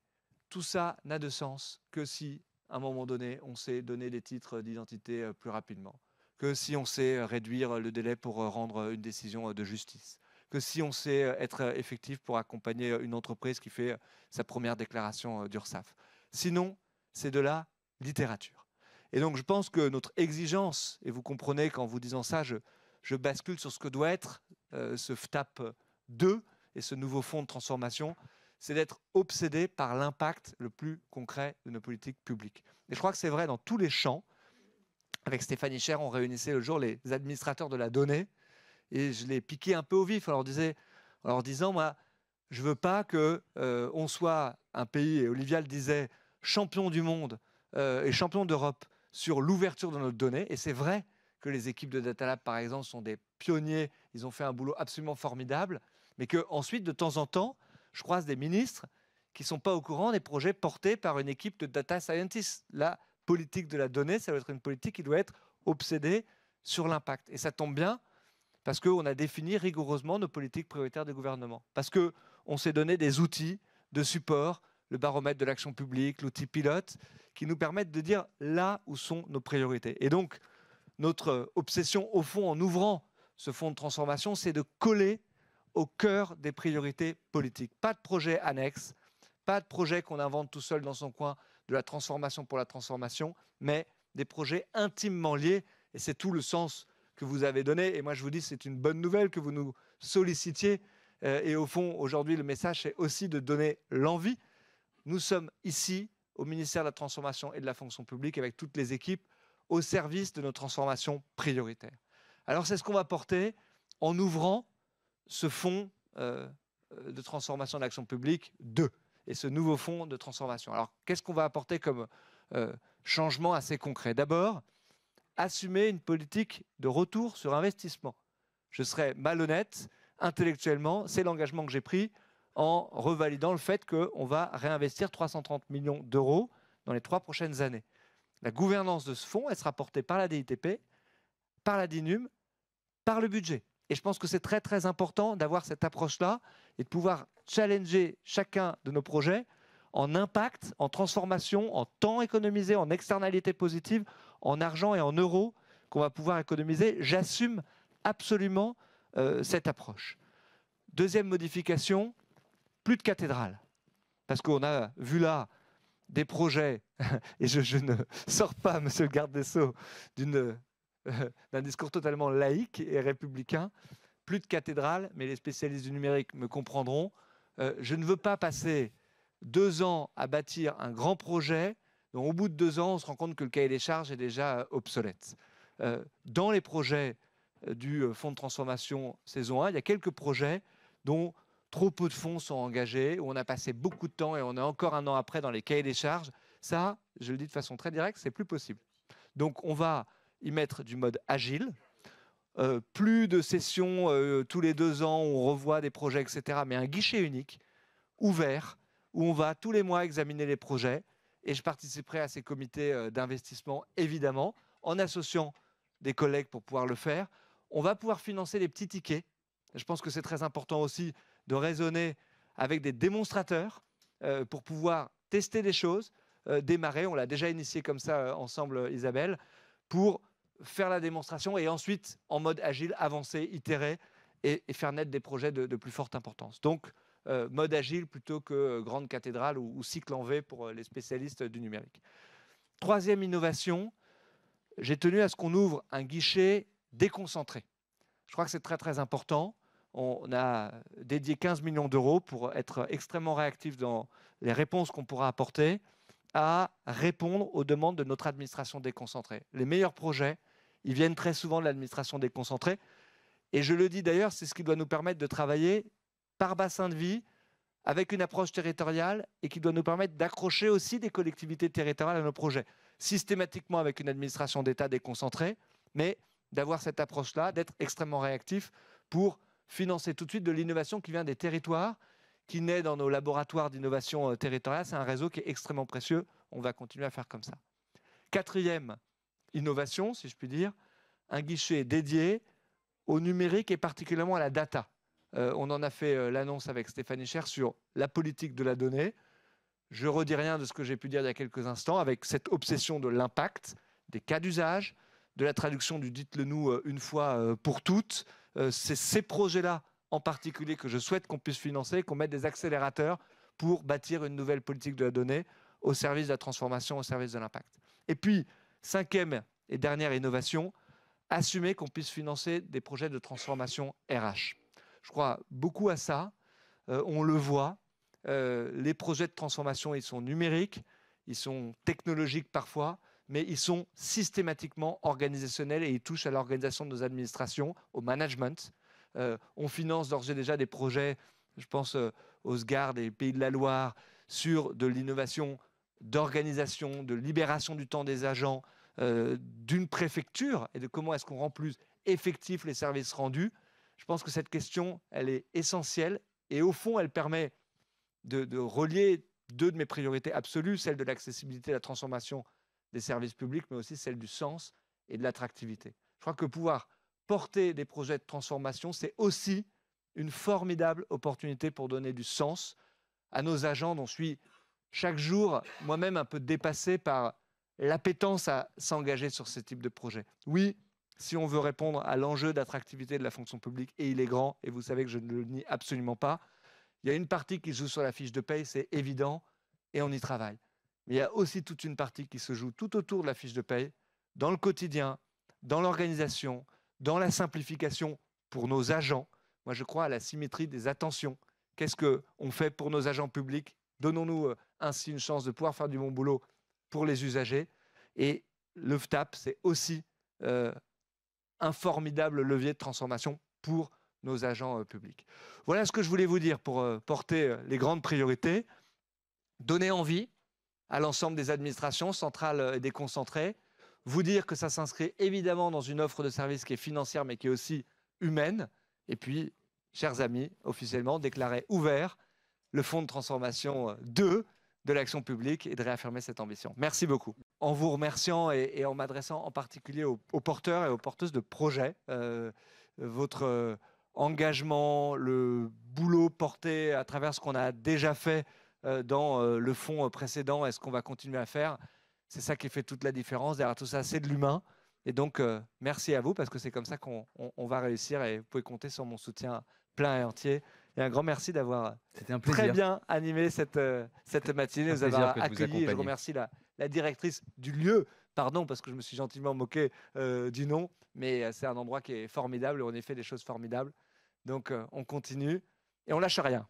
Speaker 9: tout ça n'a de sens que si, à un moment donné, on sait donner des titres d'identité euh, plus rapidement, que si on sait réduire le délai pour rendre une décision de justice, que si on sait être effectif pour accompagner une entreprise qui fait sa première déclaration d'URSAF. Sinon, c'est de la littérature. Et donc, je pense que notre exigence, et vous comprenez qu'en vous disant ça, je, je, bascule sur ce que doit être ce FTAP 2 et ce nouveau fonds de transformation, c'est d'être obsédé par l'impact le plus concret de nos politiques publiques. Et je crois que c'est vrai dans tous les champs. Avec Stéphanie Cher, on réunissait le jour les administrateurs de la donnée et je l'ai piqué un peu au vif en leur, en disant, moi, je veux pas que euh, on soit un pays, et Olivia le disait, champion du monde euh, et champion d'Europe sur l'ouverture de notre donnée. Et c'est vrai que les équipes de Data Lab, par exemple, sont des pionniers. Ils ont fait un boulot absolument formidable. Mais qu'ensuite, de temps en temps, je croise des ministres qui ne sont pas au courant des projets portés par une équipe de data scientists. La politique de la donnée, ça doit être une politique qui doit être obsédée sur l'impact. Et ça tombe bien, parce qu'on a défini rigoureusement nos politiques prioritaires des gouvernements, parce qu'on s'est donné des outils de support, le baromètre de l'action publique, l'outil pilote, qui nous permettent de dire là où sont nos priorités. Et donc, notre obsession, au fond, en ouvrant ce fonds de transformation, c'est de coller au cœur des priorités politiques. Pas de projet annexe, pas de projet qu'on invente tout seul dans son coin de la transformation pour la transformation, mais des projets intimement liés. Et c'est tout le sens que vous avez donné, Et moi, je vous dis, c'est une bonne nouvelle que vous nous sollicitiez. Euh, et au fond, aujourd'hui, le message, c'est aussi de donner l'envie. Nous sommes ici, au ministère de la Transformation et de la Fonction publique, avec toutes les équipes, au service de nos transformations prioritaires. Alors, c'est ce qu'on va porter en ouvrant ce fonds euh, de transformation de l'action publique 2 et ce nouveau fonds de transformation. Alors, qu'est-ce qu'on va apporter comme euh, changement assez concret D'abord, assumer une politique de retour sur investissement. Je serais malhonnête intellectuellement, c'est l'engagement que j'ai pris en revalidant le fait qu'on va réinvestir 330 millions d'euros dans les trois prochaines années. La gouvernance de ce fonds, elle sera portée par la DITP, par la DINUM, par le budget. Et je pense que c'est très très important d'avoir cette approche-là et de pouvoir challenger chacun de nos projets en impact, en transformation, en temps économisé, en externalité positive, en argent et en euros qu'on va pouvoir économiser. J'assume absolument euh, cette approche. Deuxième modification, plus de cathédrales. Parce qu'on a vu là des projets, et je, ne sors pas, monsieur le garde des Sceaux, euh, d'un discours totalement laïque et républicain, plus de cathédrales, mais les spécialistes du numérique me comprendront. Euh, je ne veux pas passer deux ans à bâtir un grand projet donc, au bout de deux ans, on se rend compte que le cahier des charges est déjà euh, obsolète. Euh, dans les projets euh, du fonds de transformation saison 1, il y a quelques projets dont trop peu de fonds sont engagés, où on a passé beaucoup de temps et on est encore un an après dans les cahiers des charges. Ça, je le dis de façon très directe, c'est plus possible. Donc on va y mettre du mode agile. plus de sessions tous les deux ans où on revoit des projets, etc. Mais un guichet unique, ouvert, où on va tous les mois examiner les projets, et je participerai à ces comités euh, d'investissement, évidemment, en associant des collègues pour pouvoir le faire. On va pouvoir financer les petits tickets. Je pense que c'est très important aussi de raisonner avec des démonstrateurs euh, pour pouvoir tester des choses, euh, démarrer, on l'a déjà initié comme ça ensemble Isabelle, pour faire la démonstration et ensuite en mode agile, avancer, itérer et, faire naître des projets de, de plus forte importance. Donc euh, mode agile plutôt que euh, grande cathédrale ou, ou, cycle en V pour euh, les spécialistes du numérique. Troisième innovation, j'ai tenu à ce qu'on ouvre un guichet déconcentré. Je crois que c'est très très important. On a dédié 15 millions d'euros pour être extrêmement réactif dans les réponses qu'on pourra apporter à répondre aux demandes de notre administration déconcentrée. Les meilleurs projets, ils viennent très souvent de l'administration déconcentrée. Et je le dis d'ailleurs, c'est ce qui doit nous permettre de travailler par bassin de vie, avec une approche territoriale et qui doit nous permettre d'accrocher aussi des collectivités territoriales à nos projets. Systématiquement avec une administration d'État déconcentrée, mais d'avoir cette approche-là, d'être extrêmement réactif pour financer tout de suite de l'innovation qui vient des territoires, qui naît dans nos laboratoires d'innovation euh, territoriale. C'est un réseau qui est extrêmement précieux. On va continuer à faire comme ça. Quatrième innovation, si je puis dire, un guichet dédié au numérique et particulièrement à la data. Euh, on en a fait euh, l'annonce avec Stéphanie Cher sur la politique de la donnée. Je redis rien de ce que j'ai pu dire il y a quelques instants avec cette obsession de l'impact, des cas d'usage, de la traduction du dites-le nous euh, une fois pour toutes. C'est ces projets-là en particulier que je souhaite qu'on puisse financer, qu'on mette des accélérateurs pour bâtir une nouvelle politique de la donnée au service de la transformation, au service de l'impact. Et puis, cinquième et dernière innovation, assumer qu'on puisse financer des projets de transformation RH. Je crois beaucoup à ça. Euh, on le voit. Euh, les projets de transformation, ils sont numériques, ils sont technologiques parfois, mais ils sont systématiquement organisationnels et ils touchent à l'organisation de nos administrations, au management. Euh, on finance d'ores et déjà des projets, je pense aux gardes et Pays de la Loire, sur de l'innovation d'organisation, de libération du temps des agents, d'une préfecture et de comment est-ce qu'on rend plus effectifs les services rendus. Je pense que cette question, elle est essentielle et au fond, elle permet de, relier deux de mes priorités absolues, celle de l'accessibilité, et la transformation des services publics, mais aussi celle du sens et de l'attractivité. Je crois que pouvoir porter des projets de transformation, c'est aussi une formidable opportunité pour donner du sens à nos agents dont je suis chaque jour moi-même un peu dépassé par l'appétence à s'engager sur ce type de projet. Oui, si on veut répondre à l'enjeu d'attractivité de la fonction publique, et il est grand, et vous savez que je ne le nie absolument pas, il y a une partie qui se joue sur la fiche de paye, c'est évident, et on y travaille. Mais il y a aussi toute une partie qui se joue tout autour de la fiche de paye, dans le quotidien, dans l'organisation, dans la simplification pour nos agents. Moi, je crois à la symétrie des attentions. Qu'est-ce qu'on fait pour nos agents publics Donnons-nous euh, ainsi une chance de pouvoir faire du bon boulot pour les usagers. Et le FTAP, c'est aussi euh, un formidable levier de transformation pour nos agents euh, publics. Voilà ce que je voulais vous dire pour euh, porter euh, les grandes priorités. Donner envie à l'ensemble des administrations centrales et déconcentrées. Vous dire que ça s'inscrit évidemment dans une offre de services qui est financière mais qui est aussi humaine. Et puis, chers amis, officiellement déclarer ouvert le fonds de transformation 2 de l'action publique et de réaffirmer cette ambition. Merci beaucoup en vous remerciant et, en m'adressant en particulier aux, porteurs et aux porteuses de projets. Euh, votre euh, engagement, le boulot porté à travers ce qu'on a déjà fait euh, dans le fond précédent et ce qu'on va continuer à faire, c'est ça qui fait toute la différence. Derrière tout ça, c'est de l'humain. Et donc, merci à vous parce que c'est comme ça qu'on va réussir et vous pouvez compter sur mon soutien plein et entier. Et un grand merci d'avoir très bien animé cette, cette matinée. Vous avez accueilli et je remercie la directrice du lieu. Pardon, parce que je me suis gentiment moqué euh, du nom, mais euh, c'est un endroit qui est formidable et on fait des choses formidables. Donc euh, on continue et on lâche rien.